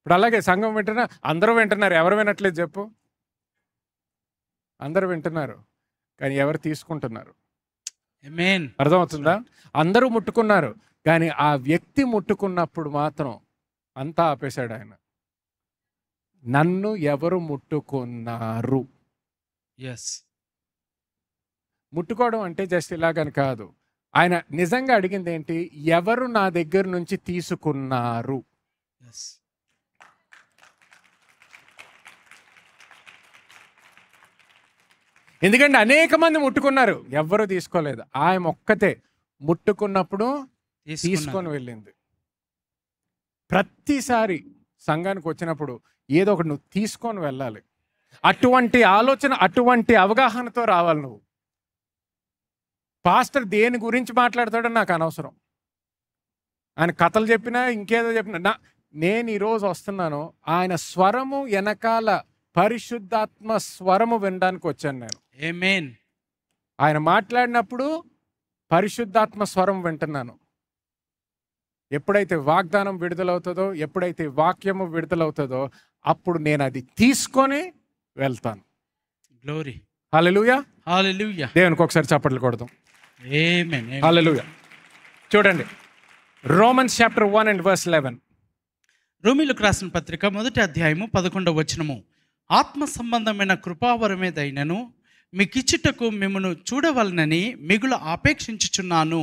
S1: ఇప్పుడు అలాగే సంఘం వింటున్నా అందరూ వింటున్నారు ఎవరు వినట్లేదు చెప్పు అందరూ వింటున్నారు కానీ ఎవరు తీసుకుంటున్నారు అర్థమవుతుందా అందరూ ముట్టుకున్నారు కానీ ఆ వ్యక్తి ముట్టుకున్నప్పుడు మాత్రం అంతా ఆపేశాడు ఆయన నన్ను ఎవరు ముట్టుకున్నారు ఎస్ ముట్టుకోవడం అంటే జస్ట్ ఇలాగని కాదు ఆయన నిజంగా అడిగింది ఏంటి ఎవరు నా దగ్గర నుంచి తీసుకున్నారు ఎందుకంటే అనేక మంది ముట్టుకున్నారు ఎవరు తీసుకోలేదు ఆయన ఒక్కతే ముట్టుకున్నప్పుడు తీసుకొని వెళ్ళింది ప్రతిసారి సంఘానికి వచ్చినప్పుడు ఏదో ఒకటి నువ్వు తీసుకొని వెళ్ళాలి అటువంటి ఆలోచన అటువంటి అవగాహనతో రావాలి నువ్వు పాస్టర్ దేని గురించి మాట్లాడతాడని నాకు అనవసరం ఆయన కథలు చెప్పినా ఇంకేదో చెప్పినా నా నేను ఈరోజు వస్తున్నాను ఆయన స్వరము వెనకాల పరిశుద్ధాత్మ స్వరము వినడానికి వచ్చాను నేను ఏమేన్ ఆయన మాట్లాడినప్పుడు పరిశుద్ధాత్మ స్వరం వింటున్నాను ఎప్పుడైతే వాగ్దానం విడుదలవుతుందో ఎప్పుడైతే వాక్యము విడుదలవుతుందో అప్పుడు నేను అది తీసుకొని వెళ్తాను గ్లోరీ హాలెలుయా హాలెలుయా దేవునికి ఒకసారి చప్పట్లు కొడదాం హాలెలుయా చూడండి Romans chapter one and verse eleven రోమిలకు రాసిన పత్రిక మొదటి అధ్యాయము పదకొండవ వచనము ఆత్మ సంబంధమైన కృపావరమేదైనను మీకు ఇచ్చుటకు మిమ్మను చూడవలనని మిగులు ఆపేక్షించుచున్నాను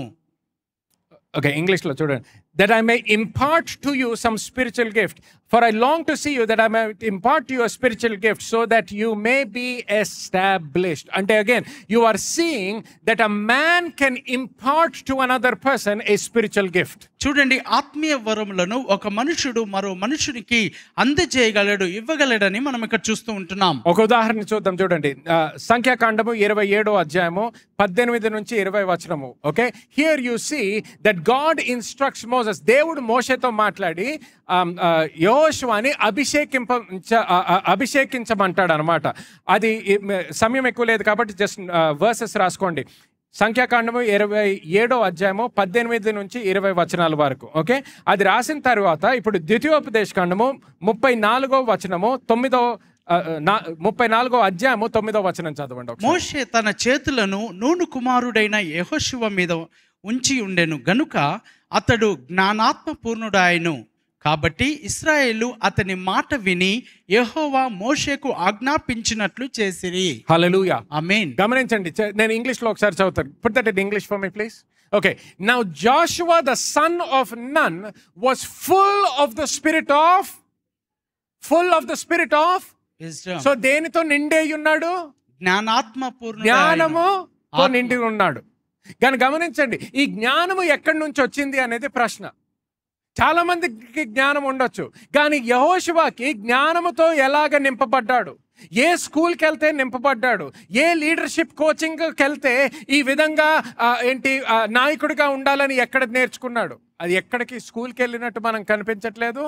S1: ఓకే ఇంగ్లీష్లో చూడండి that I may impart to you some spiritual gift. For I long to see you that I may impart to you a spiritual gift so that you may be established. And again, you are seeing that a man can impart to another person a spiritual gift. చూడండి ఆత్మీయ వరములను ఒక మనుషుడు మరో మనుషునికి అందజేయగలడు ఇవ్వగలడని మనం ఇక్కడ చూస్తూ ఉంటున్నాం ఒక ఉదాహరణ చూద్దాం చూడండి సంఖ్యాకాండము ఇరవై ఏడో అధ్యాయము పద్దెనిమిది నుంచి ఇరవై వచనము okay here you see that God instructs mos Moses దేవుడు మోషేతో మాట్లాడి యోశువాని అభిషేకింప అభిషేకించమంటాడు అనమాట అది సమయం ఎక్కువ లేదు కాబట్టి జస్ట్ వర్సెస్ రాసుకోండి సంఖ్యాకాండము ఇరవై ఏడో అధ్యాయము పద్దెనిమిది నుంచి ఇరవై వచనాల వరకు ఓకే అది రాసిన తర్వాత ఇప్పుడు ద్వితీయోపదేశ కాండము ముప్పై నాలుగో వచనము తొమ్మిదో ముప్పై నాలుగో అధ్యాయము తొమ్మిదో వచనం చదవండి మోషే తన చేతులను నూను కుమారుడైన యహోశివ మీద ఉంచి ఉండెను గనుక అతడు జ్ఞానాత్మ పూర్ణుడాయను కాబట్టి ఇస్రాయేలు అతని మాట విని యహోవా మోషేకు ఆజ్ఞాపించినట్లు చేసిరి హల్లెలూయా ఆమేన్ గమనించండి నేను ఇంగ్లీష్ లో ఒకసారి చదువుతాను put that in English for me please okay now Joshua the son of Nun was full of the spirit of full of the spirit of so దేనితో నిండే ఉన్నాడు జ్ఞానాత్మ పూర్ణ జ్ఞానము నిండి ఉన్నాడు కానీ గమనించండి ఈ జ్ఞానము ఎక్కడి నుంచి వచ్చింది అనేది ప్రశ్న చాలామందికి జ్ఞానం ఉండొచ్చు కానీ యహోశివాకి జ్ఞానముతో ఎలాగ నింపబడ్డాడు ఏ స్కూల్కి వెళ్తే నింపబడ్డాడు ఏ లీడర్షిప్ కోచింగ్కి వెళ్తే ఈ విధంగా ఏంటి నాయకుడిగా ఉండాలని ఎక్కడ నేర్చుకున్నాడు అది ఎక్కడికి స్కూల్కి వెళ్ళినట్టు మనం కనిపించట్లేదు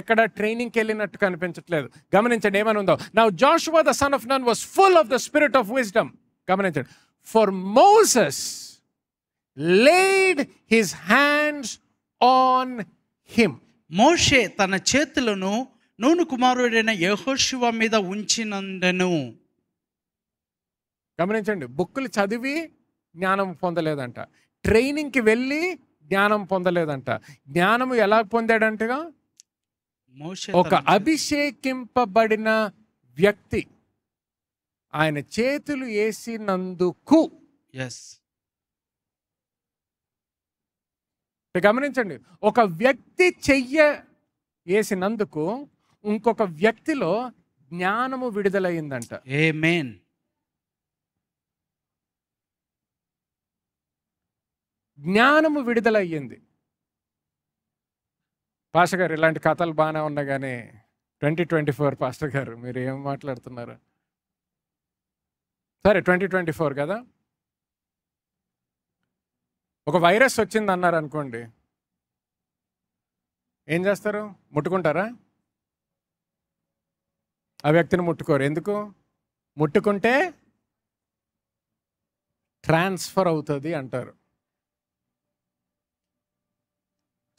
S1: ఎక్కడ ట్రైనింగ్కి వెళ్ళినట్టు కనిపించట్లేదు గమనించండి ఏమని ఉందో నా Joshua the son of Nun was full of the spirit of wisdom గమనించండి For Moses laid his hands on him. మోషే తన చేతులను నూను కుమారుడైన యహోశివ మీద ఉంచినందును గమనించండి బుక్కులు చదివి జ్ఞానం పొందలేదంట ట్రైనింగ్కి వెళ్ళి జ్ఞానం పొందలేదంట జ్ఞానము ఎలా పొందాడంటగా ఒక అభిషేకింపబడిన వ్యక్తి ఆయన చేతులు వేసినందుకు ఎస్ గమనించండి ఒక వ్యక్తి చెయ్య వేసినందుకు ఇంకొక వ్యక్తిలో జ్ఞానము విడుదలయ్యిందంట ఏ మెయిన్ జ్ఞానము విడుదలయ్యింది పాస్టర్ గారు ఇలాంటి కథలు బాగానే కానీ ట్వంటీ ట్వంటీ ఫోర్ పాస్టర్ గారు మీరు ఏం మాట్లాడుతున్నారు సరే ట్వంటీ ట్వంటీ ఫోర్ కదా ఒక వైరస్ వచ్చింది అన్నారు అనుకోండి ఏం చేస్తారు ముట్టుకుంటారా ఆ వ్యక్తిని ముట్టుకోరు ఎందుకు ముట్టుకుంటే ట్రాన్స్ఫర్ అవుతుంది అంటారు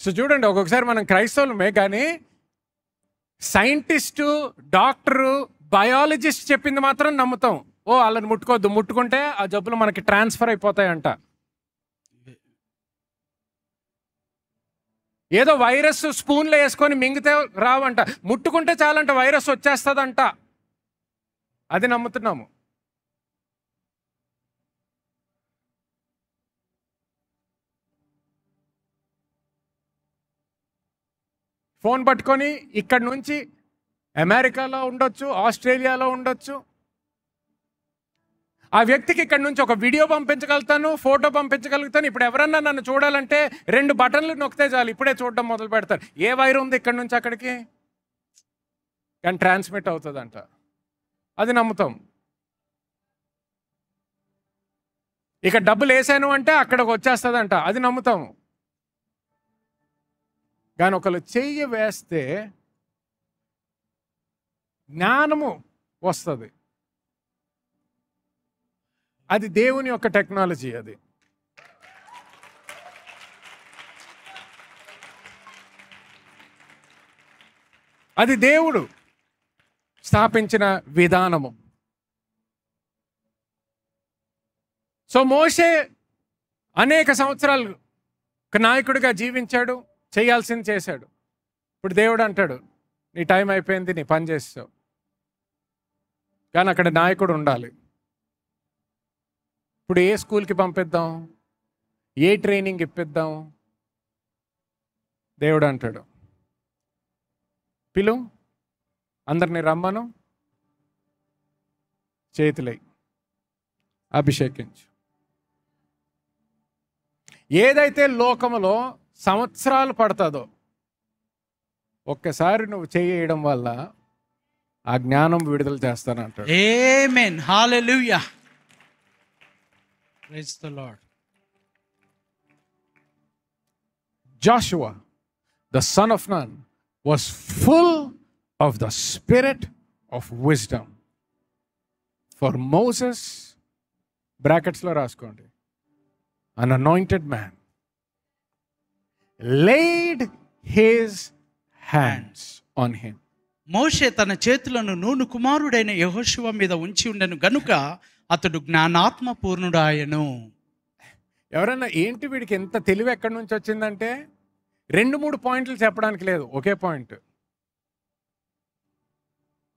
S1: సో చూడండి ఒక్కొక్కసారి మనం క్రైస్తవులమే కానీ సైంటిస్టు డాక్టరు బయాలజిస్ట్ చెప్పింది మాత్రం నమ్ముతాం ఓ వాళ్ళని ముట్టుకోవద్దు ముట్టుకుంటే ఆ జబ్బులు మనకి ట్రాన్స్ఫర్ అయిపోతాయంట ఏదో వైరస్ స్పూన్లో వేసుకొని మింగితే రావంట ముట్టుకుంటే చాలంట వైరస్ వచ్చేస్తుందంట అది నమ్ముతున్నాము ఫోన్ పట్టుకొని ఇక్కడి నుంచి అమెరికాలో ఉండొచ్చు ఆస్ట్రేలియాలో ఉండొచ్చు ఆ వ్యక్తికి ఇక్కడ నుంచి ఒక వీడియో పంపించగలుగుతాను ఫోటో పంపించగలుగుతాను ఇప్పుడు ఎవరన్నా నన్ను చూడాలంటే రెండు బటన్లు నొక్కితే చాలు ఇప్పుడే చూడడం మొదలు పెడతాను ఏ వైర్ ఉంది ఇక్కడ నుంచి అక్కడికి కానీ ట్రాన్స్మిట్ అవుతుందంట అది నమ్ముతాం ఇక డబ్బులు వేసాను అంటే అక్కడికి వచ్చేస్తుందంట అది నమ్ముతాము కానీ ఒకరు చెయ్యి వేస్తే జ్ఞానము వస్తుంది అది దేవుని యొక్క టెక్నాలజీ అది అది దేవుడు స్థాపించిన విధానము సో మోసే అనేక సంవత్సరాలు నాయకుడిగా జీవించాడు చేయాల్సింది చేశాడు ఇప్పుడు దేవుడు అంటాడు నీ టైం అయిపోయింది నీ పని చేస్తావు కానీ అక్కడ నాయకుడు ఉండాలి ఇప్పుడు ఏ స్కూల్కి పంపిద్దాం ఏ ట్రైనింగ్ ఇప్పిద్దాం దేవుడు అంటాడు పిలు అందరిని రమ్మను చేతులై అభిషేకించు ఏదైతే లోకములో సంవత్సరాలు పడుతుందో ఒక్కసారి నువ్వు చేయడం వల్ల ఆ జ్ఞానం విడుదల చేస్తానంటాడు praise the Lord Joshua the son of Nun was full of the spirit of wisdom for Moses బ్రాకెట్స్లో రాసుకోండి an anointed man laid his hands on him మోషే తన చేతులను నూను కుమారుడైన యహోశివ మీద ఉంచి ఉండను గనుక అతడు జ్ఞానాత్మ పూర్ణుడాయను ఎవరన్నా ఏంటి వీడికి ఎంత తెలివి ఎక్కడి నుంచి వచ్చిందంటే రెండు మూడు పాయింట్లు చెప్పడానికి లేదు ఒకే పాయింట్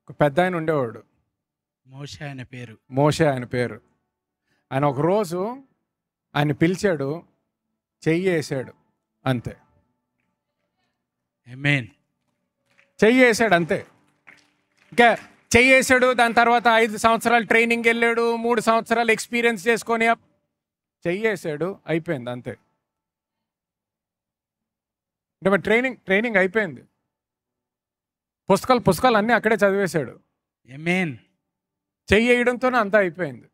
S1: ఒక పెద్ద ఆయన ఉండేవాడు మోషే ఆయన పేరు మోషే ఆయన పేరు ఆయన ఒకరోజు ఆయన పిలిచాడు చెయ్యి వేసాడు అంతే మెయిన్ చెయ్యి వేసాడు అంతే ఇంకా చేసాడు దాని తర్వాత ఐదు సంవత్సరాలు ట్రైనింగ్ వెళ్ళాడు మూడు సంవత్సరాలు ఎక్స్పీరియన్స్ చేసుకొని చెయ్యేసాడు అయిపోయింది అంతే అంటే మరి ట్రైనింగ్ ట్రైనింగ్ అయిపోయింది పుస్తకాలు పుస్తకాలు అన్నీ అక్కడే చదివేశాడు ఏమేన్ చెయ్యడంతోనే అంతా అయిపోయింది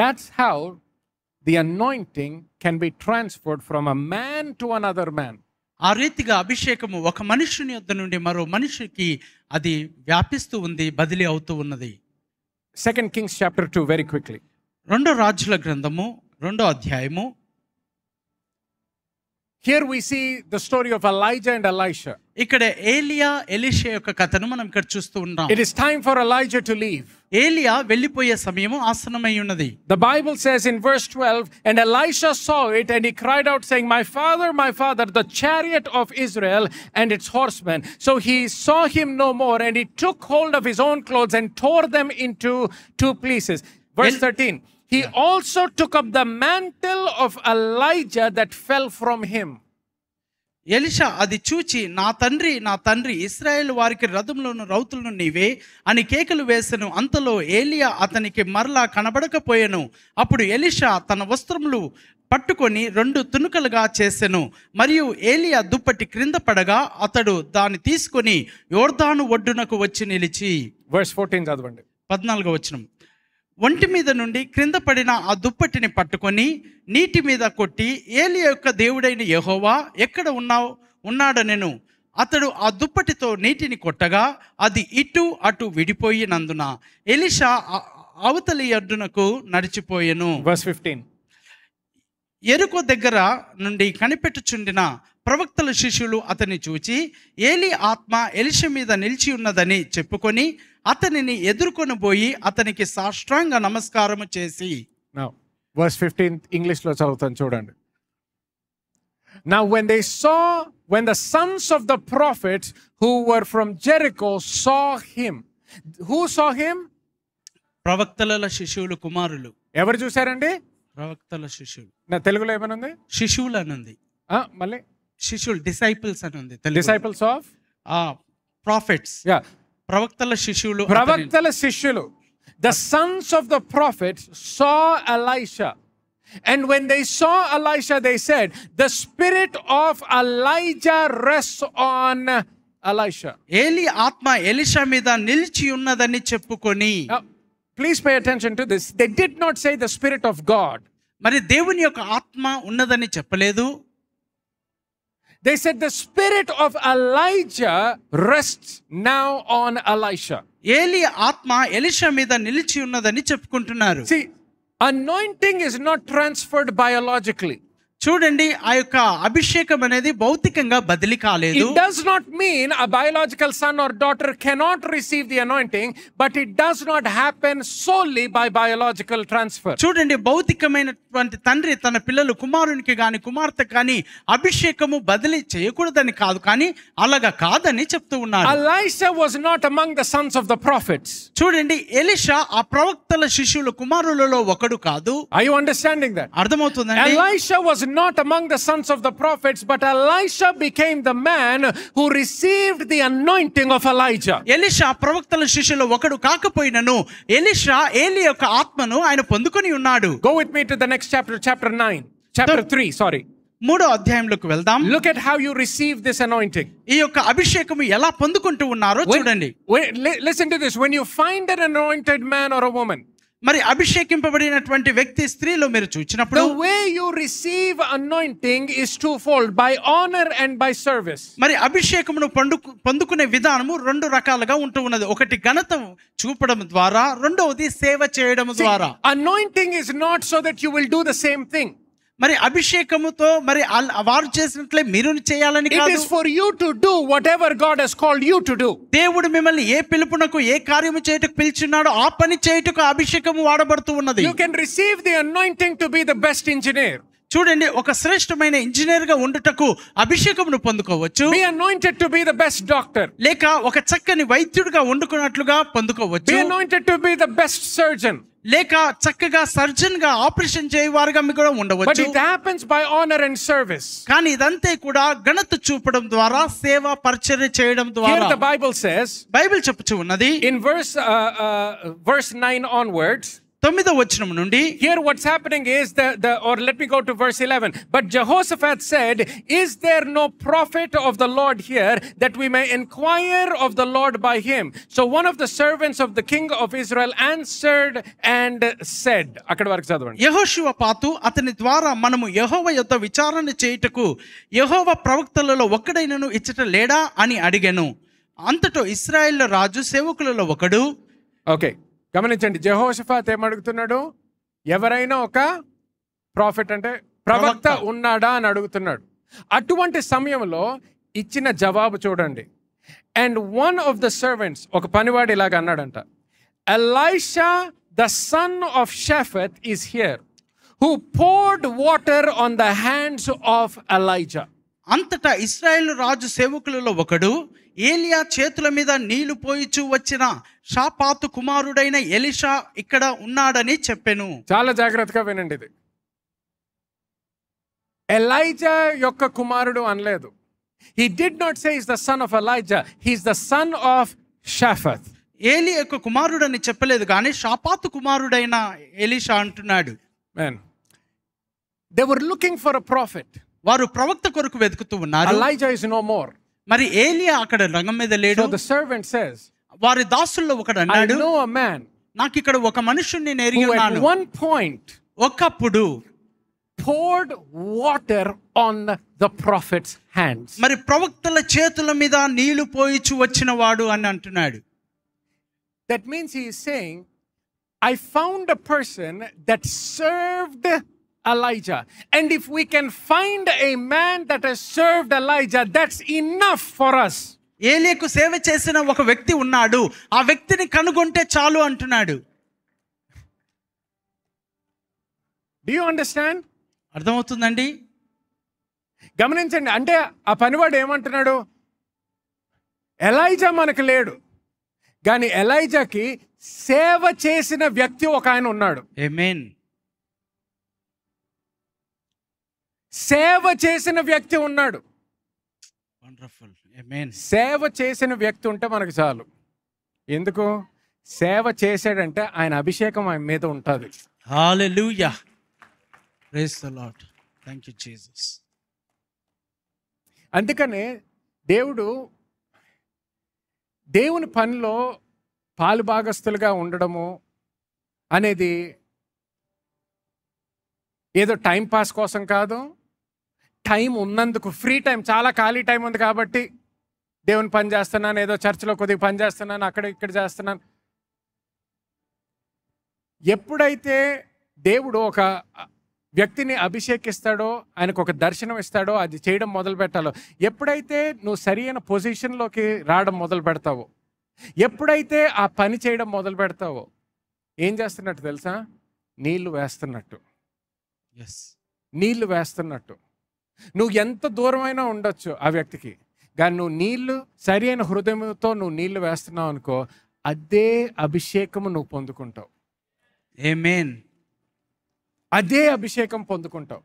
S1: that's how the anointing can be transferred from a man to another other man ఆ రీతిగా అభిషేకము ఒక మనుషుని యొద్ద నుండి మరో మనిషికి అది వ్యాపిస్తూ ఉంది బదిలీ అవుతూ ఉన్నది second Kings chapter two very quickly రెండో రాజుల గ్రంథము రెండో అధ్యాయము here we see the story of Elijah and Elisha ఇక్కడ ఏలియా ఎలిషా యొక్క కథను మనం ఇక్కడ చూస్తూ ఉన్నాం it is time for Elijah to leave ఏలియా వెళ్ళిపోయే సమయం ఆసనమై ఉన్నది the Bible says in verse 12 and Elisha saw it and he cried out saying my father my father the chariot of Israel and it's హోర్స్మెన్ so he saw him no more and he took hold of his own clothes and tore them into two pieces verse 13 He yeah. also took up the mantle of Elijah that fell from him. ఎలిషా అది చూచి నా తండ్రి నా తండ్రి Israel వారికి రథంలోను రౌతులను నీవే అని కేకలు వేసను అంతలో ఏలియా అతనికి మరలా కనబడకపోయాను అప్పుడు ఎలిషా తన వస్త్రములు పట్టుకొని రెండు తునుకలుగా చేసెను మరియు ఏలియా దుప్పటి క్రింద పడగా అతడు దాన్ని తీసుకొని యోర్దాను ఒడ్డునకు వచ్చి నిలిచి వర్స్ ఫోర్టీన్ చదవండి పద్నాలుగో వచ్చినం ఒంటి మీద నుండి క్రింద పడిన ఆ దుప్పటిని పట్టుకొని నీటి మీద కొట్టి ఏలి యొక్క దేవుడైన యహోవా ఎక్కడ ఉన్నావు నేను అతడు ఆ దుప్పటితో నీటిని కొట్టగా అది ఇటు అటు విడిపోయినందున ఎలిషా అవతలి అడ్డునకు నడిచిపోయాను వర్స్ ఫిఫ్టీన్ ఎరుకో దగ్గర నుండి కనిపెట్టుచుండిన ప్రవక్తల శిష్యులు అతన్ని చూచి ఏలి ఆత్మ ఎలిష మీద నిలిచి ఉన్నదని చెప్పుకొని అతనిని ఎదుర్కొని పోయి అతనికి సాష్టాంగ నమస్కారం చేసి వర్స్ ఫిఫ్టీన్ ఇంగ్లీష్లో చదువుతాను చూడండి నా when they saw when the sons of the prophets who were from Jericho saw him who saw him ప్రవక్తల శిశువులు కుమారులు ఎవరు చూసారండి ప్రవక్తల శిశువులు నా తెలుగులో ఉంది శిశువులు అని ఉంది మళ్ళీ శిశువులు డిసైపుల్స్ అని ఉంది డిసైపుల్స్ ఆఫ్ ప్రాఫిట్స్ ప్రవక్తల శిష్యులు ప్రవక్తల శిష్యులు the sons of the prophet saw Elisha and when they saw Elisha they said the spirit of Elijah rests on Elisha ఏలి ఆత్మ ఎలిష మీద నిలిచి ఉన్నదని చెప్పుకొని please pay attention to this they did not say the spirit of God మరి దేవుని యొక్క ఆత్మ ఉన్నదని చెప్పలేదు They said the spirit of Elijah rests now on Elisha. ఏలి ఆత్మ ఎలిషా మీద నిలిచి ఉన్నదని చెప్పుకుంటున్నారు See, anointing is not transferred biologically. చూడండి ఆ యొక్క అభిషేకం అనేది భౌతికంగా బదిలీ కాలేదు It does not mean a biological son or daughter cannot receive the anointing, but it does not happen solely by biological transfer. చూడండి భౌతికమైన ఉన్నటువంటి తండ్రి తన పిల్లలు కుమారునికి కానీ కుమార్తె కానీ అభిషేకము బదిలీ చేయకూడదని కాదు కానీ అలాగా కాదని చెప్తూ ఉన్నారు was not among the sons of the prophets చూడండి ఎలిషా ఆ ప్రవక్తల శిష్యుల కుమారులలో ఒకడు కాదు ఐ అండర్స్టాండింగ్ దట్ అర్థమవుతుంది Elisha was not among the sons of the prophets but Elisha became the man who received the anointing of Elijah ఎలిషా ప్రవక్తల శిష్యుల ఒకడు కాకపోయినను ఎలిషా ఏలి యొక్క ఆత్మను ఆయన పొందుకొని ఉన్నాడు go with me to the next next chapter, chapter 9, chapter 3, sorry. మూడో అధ్యాయంలోకి వెళ్దాం look at how you receive this anointing ఈ యొక్క అభిషేకం ఎలా పొందుకుంటూ ఉన్నారో చూడండి listen to this when you find an anointed man or a woman మరి అభిషేకింపబడినటువంటి వ్యక్తి స్త్రీలో మీరు the way you receive anointing is twofold by honor and by service మరి అభిషేకమును పొందుకునే విధానము రెండు రకాలుగా ఉంటూ ఉన్నది ఒకటి ఘనత చూపడం ద్వారా రెండవది సేవ చేయడం ద్వారా anointing is not so that you will do the same thing మరి అభిషేకముతో మరి వారు చేసినట్లే మీరు చేయాలని for you to do whatever God has called you to do దేవుడు మిమ్మల్ని ఏ పిలుపునకు ఏ కార్యము చేయటకు పిలిచున్నాడో ఆ పని చేయుటకు అభిషేకము వాడబడుతూ ఉన్నది you can receive the anointing to be the best engineer చూడండి ఒక శ్రేష్టమైన ఇంజనీర్ గా ఉండటకు అభిషేకమును పొందుకోవచ్చు to be the best doctor లేక ఒక చక్కని వైద్యుడిగా వండుకున్నట్లుగా పొందుకోవచ్చు to be the best surgeon లేక చక్కగా సర్జన్ గా ఆపరేషన్ చేయవారుగా మీకు కూడా ఉండవచ్చు it happens by honour and service కానీ ఇదంతే కూడా ఘనత చూపడం ద్వారా సేవ పరిచర్య చేయడం ద్వారా ద బైబిల్ సేస్ బైబిల్ చెప్పుచు ఉన్నది ఇన్ వర్స్ వర్స్ 9 ఆన్వర్డ్స్ తొమ్మిదో వచనం నుండి here what's happening is the the or let me go to verse 11 but Jehoshaphat said is there no prophet of the Lord here that we may enquire of the Lord by him so one of the servants of the king of Israel answered and said అక్కడ వరకు చదవండి యెహోషువ పాతు అతని ద్వారా మనము యెహోవ యొక్క విచారణ చేయుటకు యెహోవ ప్రవక్తలలో ఒక్కడైనను ఇచ్చట లేడా అని అడిగాను అంతటో ఇస్రాయేల్ రాజు సేవకులలో ఒకడు ఓకే గమనించండి జహోషఫాత్ ఏమడుగుతున్నాడు ఎవరైనా ఒక ప్రాఫిట్ అంటే ప్రవక్త ఉన్నాడా అని అడుగుతున్నాడు అటువంటి సమయంలో ఇచ్చిన జవాబు చూడండి and one of the servants ఒక పనివాడు ఇలాగ అన్నాడంట Elisha the son of Shaphat is here who poured water on the hands of Elijah అంతటా ఇస్రాయేల్ రాజు సేవకులలో ఒకడు ఏలియా చేతుల మీద నీళ్లు పోయిచూ వచ్చిన షాపాతు కుమారుడైన ఎలిషా ఇక్కడ ఉన్నాడని చెప్పాను చాలా జాగ్రత్తగా వినండి ఇది ఎలైజా యొక్క కుమారుడు అనలేదు he did not say is the son of Elijah he's the son of Shaphat ఏలి యొక్క కుమారుడు అని చెప్పలేదు కానీ షాపాతు కుమారుడైన ఎలిషా అంటున్నాడు they were looking for a prophet వారు ప్రవక్త కొరకు వెతుకుతూ ఉన్నారు ఎలైజా ఇస్ నో మోర్ మరి ఏలియా అక్కడ రంగం మీద లేడు ద సర్వెంట్ సేస్ వారి దాసుల్లో ఒకడు అన్నాడు నో అ మ్యాన్ నాకు ఇక్కడ ఒక మనుషుణ్ణి నేను ఎరిగి ఉన్నాను వన్ పాయింట్ ఒకప్పుడు poured water on the prophet's hands మరి ప్రవక్తల చేతుల మీద నీళ్లు పోయిచు వచ్చిన వాడు అని అంటున్నాడు that means he saying I found a person that served Elijah. And if we can find a man that has served Elijah, that's enough for us. ఏలియకు సేవ చేసిన ఒక వ్యక్తి ఉన్నాడు ఆ వ్యక్తిని కనుగొంటే చాలు అంటున్నాడు డి యూ అండర్స్టాండ్ అర్థమవుతుందండి గమనించండి అంటే ఆ పనివాడు ఏమంటున్నాడు ఎలైజా మనకు లేడు కానీ ఎలైజాకి సేవ చేసిన వ్యక్తి ఒక ఆయన ఉన్నాడు ఏ మెయిన్ సేవ చేసిన వ్యక్తి ఉన్నాడు సేవ చేసిన వ్యక్తి ఉంటే మనకు చాలు ఎందుకు సేవ చేశాడంటే ఆయన అభిషేకం ఆయన మీద ఉంటుంది అందుకని దేవుడు దేవుని పనిలో పాలు భాగస్తులుగా ఉండడము అనేది ఏదో టైం పాస్ కోసం కాదు టైం ఉన్నందుకు ఫ్రీ టైం చాలా ఖాళీ టైం ఉంది కాబట్టి దేవుని పని చేస్తున్నాను ఏదో చర్చ్లో కొద్దిగా పని చేస్తున్నాను అక్కడ ఇక్కడ చేస్తున్నాను ఎప్పుడైతే దేవుడు ఒక వ్యక్తిని అభిషేకిస్తాడో ఆయనకు ఒక దర్శనం ఇస్తాడో అది చేయడం మొదలు పెట్టాలో ఎప్పుడైతే నువ్వు సరైన పొజిషన్లోకి రావడం మొదలు పెడతావో ఎప్పుడైతే ఆ పని చేయడం మొదలు పెడతావో ఏం చేస్తున్నట్టు తెలుసా నీళ్లు వేస్తున్నట్టు ఎస్ నీళ్లు వేస్తున్నట్టు నువ్వు ఎంత దూరమైనా ఉండొచ్చు ఆ వ్యక్తికి కానీ నువ్వు నీళ్లు సరి అయిన హృదయంతో నువ్వు నీళ్లు వేస్తున్నావు అనుకో అదే అభిషేకము నువ్వు పొందుకుంటావు ఏమేన్ అదే అభిషేకం పొందుకుంటావు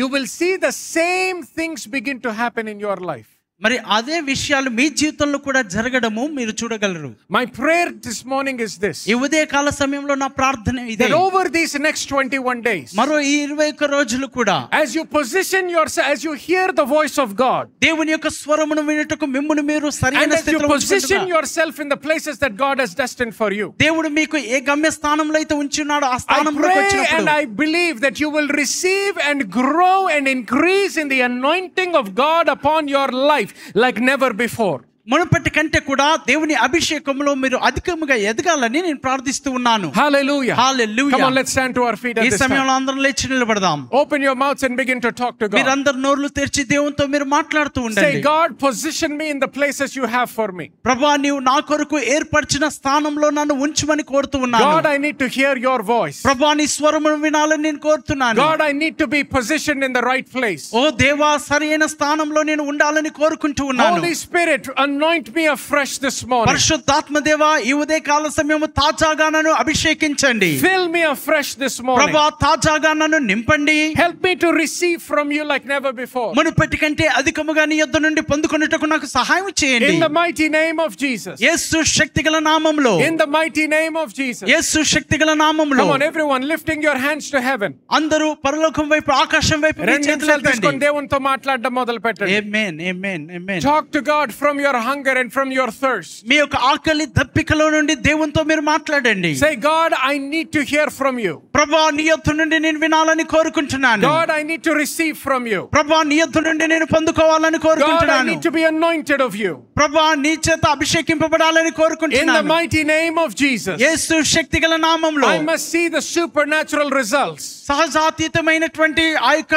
S1: you will see the same things begin to happen in your life మరి అదే విషయాలు మీ జీవితంలో కూడా జరగడము మీరు చూడగలరు my prayer this morning is this ఈ ఉదయ కాల సమయంలో నా ప్రార్థన ఇదే ఓవర్ దీస్ నెక్స్ట్ 21 డేస్ మరో ఈ 21 రోజులు కూడా as you position your as you hear the voice of God దేవుని యొక్క స్వరమును వినుటకు మిమ్మును మీరు సరైన స్థితిలో position yourself in the places that God has destined for you దేవుడు మీకు ఏ గమ్య స్థానంలో అయితే ఉంచున్నాడో ఆ స్థానంలోకి వచ్చినప్పుడు and I believe that you will receive and grow and increase in the anointing of God upon your life life like never before. మునుపటి కంటే కూడా దేవుని అభిషేకంలో మీరు అధికముగా ఎదగాలని నేను ప్రార్థిస్తూ ఉన్నాను hallelujah hallelujah come on let's stand to our ఈ సమయంలో అందరం లేచి నిలబడదాం open your mouths and begin to talk to God మీరందరూ నోర్లు తెరిచి దేవునితో మీరు మాట్లాడుతూ ఉండండి God position me in the places you have for me ప్రభువా నీవు నా కొరకు ఏర్పరిచిన స్థానంలో నన్ను ఉంచమని కోరుతూ ఉన్నాను God I need to hear your voice ప్రభువా నీ స్వరమును వినాలని నేను కోరుతున్నాను God I need to be position in the right place ఓ దేవా సరైన స్థానంలో నేను ఉండాలని కోరుకుంటూ ఉన్నాను holy spirit anoint me afresh this morning. పరిశుద్ధాత్మ దేవా ఈ ఉదయ కాల సమయము తాజాగా నన్ను అభిషేకించండి. Fill me afresh this morning. ప్రభువా తాజాగా నన్ను నింపండి. Help me to receive from you like never before. మునుపటి కంటే అధికముగా నీ యొద్ద నుండి పొందుకొనుటకు నాకు సహాయం చేయండి. In the mighty name of Jesus. యేసు శక్తిగల నామములో. In the mighty name of Jesus. యేసు శక్తిగల నామములో. Come on everyone lifting your hands to heaven. అందరూ పరలోకం వైపు ఆకాశం వైపు మీ చేతులు ఎత్తండి. దేవునితో మాట్లాడడం మొదలు పెట్టండి. Amen. Amen. Amen. Talk to God from your hunger and from your thirst. మీ యొక్క ఆకలి దప్పికలో నుండి దేవునితో మీరు మాట్లాడండి. Say God I need to hear from you. ప్రభువా నీ యొద్ద నుండి నేను వినాలని కోరుకుంటున్నాను. God I need to receive from you. ప్రభువా నీ యొద్ద నుండి నేను పొందుకోవాలని కోరుకుంటున్నాను. God I need to be anointed of you. ప్రభువా నీ చేత అభిషేకింపబడాలని కోరుకుంటున్నాను. In the mighty name of Jesus. యేసు శక్తిగల నామములో. I must see the supernatural results. సహజాతీతమైనటువంటి ఆ యొక్క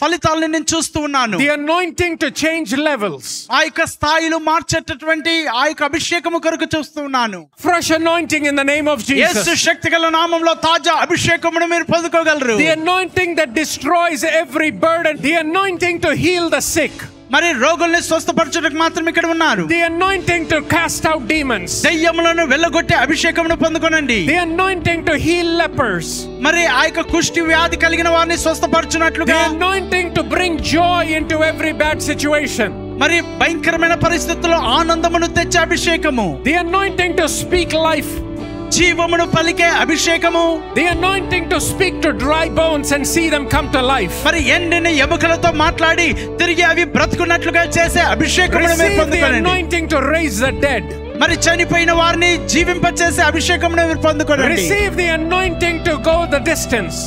S1: ఫలితాలను నేను చూస్తూ ఉన్నాను. The anointing to change levels. ఆ యొక్క స్థాయి స్థాయిలో మార్చేటటువంటి ఆ యొక్క అభిషేకము కొరకు చూస్తున్నాను fresh anointing in the name of Jesus యేసు శక్తిగల నామములో తాజా అభిషేకమును మీరు పొందుకోగలరు the anointing that destroys every burden the anointing to heal the sick మరి రోగుల్ని స్వస్థపరచడానికి మాత్రం ఇక్కడ ఉన్నారు the anointing to cast out demons దయ్యములను వెళ్ళగొట్టి అభిషేకమును పొందుకొనండి the anointing to heal lepers మరి ఆ యొక్క కుష్టి వ్యాధి కలిగిన వారిని స్వస్థపరచునట్లుగా the anointing to bring joy into every bad situation మరి భయంకరమైన పరిస్థితుల్లో ఆనందమును తెచ్చే అభిషేకము the anointing to speak life జీవమును పలికే అభిషేకము the anointing to speak to dry bones and see them come to life మరి ఎండిని ఎముకలతో మాట్లాడి తిరిగి అవి బ్రతుకున్నట్లుగా చేసే అభిషేకమును మీరు పొందుకోండి anointing to rise the dead మరి చనిపోయిన వారిని జీవింపచేసే అభిషేకమును మీరు పొందుకోండి receive the anointing to go the distance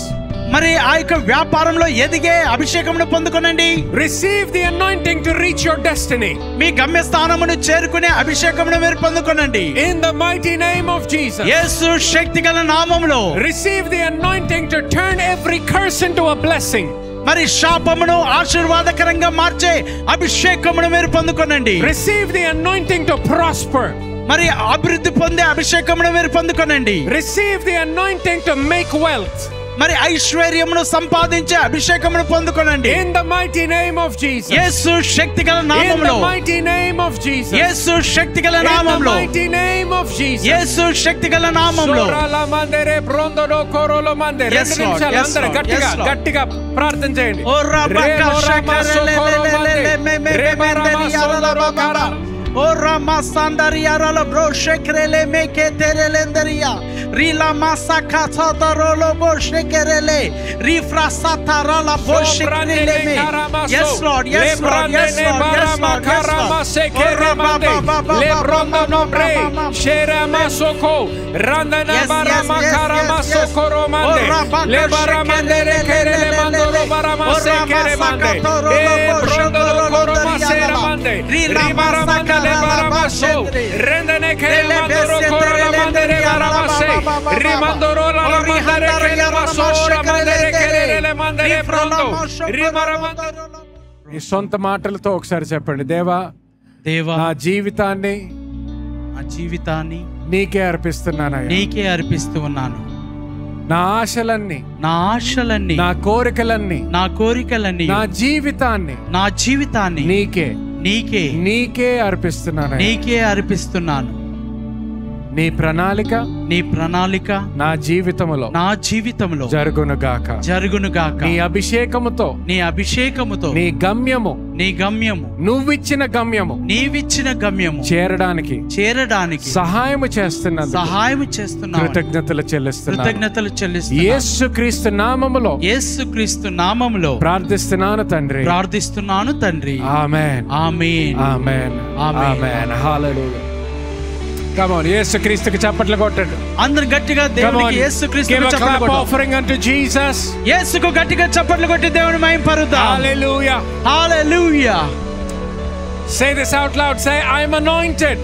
S1: మరి ఆ యొక్క వ్యాపారంలో ఎదిగే అభిషేకమును పొందుకొనండి receive the anointing to reach your destiny మీ గమ్య స్థానమును చేరుకునే అభిషేకమును మీరు పొందుకొనండి in the mighty name of Jesus యేసు శక్తిగల నామములో receive the anointing to turn every curse into a blessing మరి శాపమును ఆశీర్వాదకరంగా మార్చే అభిషేకమును మీరు పొందుకొనండి receive the anointing to prosper మరి అభివృద్ధి పొందే అభిషేకమును మీరు పొందుకొనండి receive the anointing to make wealth మరి ఐశ్వర్యమును సంపాదించే అభిషేకమును పొందుకొనండి in the mighty name of Jesus యేసు శక్తిగల నామములో in the mighty name of Jesus యేసు శక్తిగల నామములో in the mighty name of Jesus యేసు శక్తిగల నామములో సోరాల మందిరే బ్రోందోలో కోరోలో మందిరే రెండు నిమిషాలు అందరూ గట్టిగా గట్టిగా ప్రార్థన చేయండి ఓ రబ్బా కషకరలే లే లే లే మే మే మే మే Ora masandaria rolo bro şekrele meke terelenderia. Rila masa kata da rolo bo şekerele. Rifra satara la bo şekrele me. Yes Lord, yes Lord, yes Lord, yes Lord, yes Lord. Ora ba ba ba Le bronda nombre. Şera masoko. Randa na barama karama sokoro mande. Le baramande re kerele mando lo barama sekere mande. E bronda lo koroma sera mande. మీ సొంత మాటలతో ఒకసారి చెప్పండి దేవా దేవా జీవితాన్ని ఆ జీవితాన్ని నీకే అర్పిస్తున్నాను నీకే అర్పిస్తూ ఉన్నాను నా ఆశలన్నీ నా ఆశలన్నీ నా కోరికలన్నీ నా కోరికలన్నీ నా జీవితాన్ని నా జీవితాన్ని నీకే నీకే నీకే అర్పిస్తున్నాను నీకే అర్పిస్తున్నాను నీ ప్రణాళిక నీ ప్రణాళిక నా జీవితంలో నా జీవితంలో జరుగును గాక జరుగును గాక నీ అభిషేకముతో నీ అభిషేకముతో నీ గమ్యము నీ గమ్యము నువ్విచ్చిన గమ్యము నీవిచ్చిన గమ్యము చేరడానికి చేరడానికి సహాయం చేస్తున్న సహాయం చేస్తున్న కృతజ్ఞతలు చెల్లిస్తున్నా కృతజ్ఞతలు చెల్లిస్తున్నా యేసు క్రీస్తు నామములో యేసు క్రీస్తు నామములో ప్రార్థిస్తున్నాను తండ్రి ప్రార్థిస్తున్నాను తండ్రి amen amen amen amen hallelujah Come on, yes, Christ, the chapter got it. Under Gatiga, they only yes, Christ, give offering unto Jesus. Yes, go Gatiga, chapter got it, they were my paruda. Hallelujah. Hallelujah. Say this out loud. Say, I'm anointed.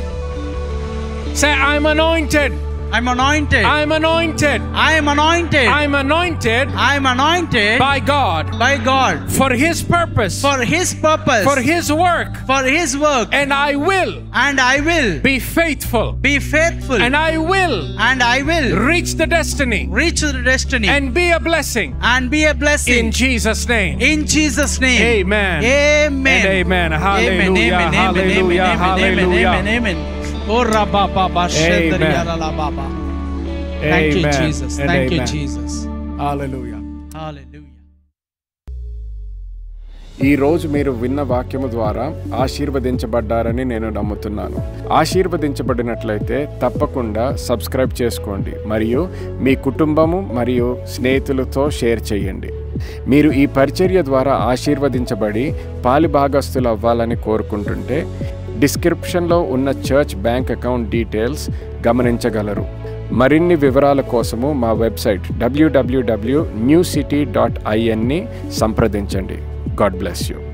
S1: Say, I'm anointed. I'm anointed. I'm anointed. I'm anointed. I'm anointed. I'm anointed by God. By God. For his purpose. For his purpose. For his work. For his work. And I will. And I will be faithful. Be faithful. And I will. And I will reach the destiny. Reach the destiny. And be a blessing. And be a blessing. In Jesus name. In Jesus name. Amen. Amen. And amen. Hallelujah. Amen. Hallelujah. Amen. Hallelujah. Amen. Amen. Amen. Amen. Oh, Thank you, Jesus. Thank you, Jesus. Hallelujah. ఈ రోజు మీరు విన్న వాక్యము ద్వారా ఆశీర్వదించబడ్డారని నేను నమ్ముతున్నాను ఆశీర్వదించబడినట్లయితే తప్పకుండా subscribe చేసుకోండి మరియు మీ కుటుంబము మరియు స్నేహితులతో షేర్ చేయండి మీరు ఈ పరిచర్య ద్వారా ఆశీర్వదించబడి పాలిభాగస్తులు అవ్వాలని కోరుకుంటుంటే డిస్క్రిప్షన్లో ఉన్న చర్చ్ బ్యాంక్ అకౌంట్ డీటెయిల్స్ గమనించగలరు మరిన్ని వివరాల కోసము మా website WWW new city dot ఐఎన్ని సంప్రదించండి గాడ్ బ్లెస్ యూ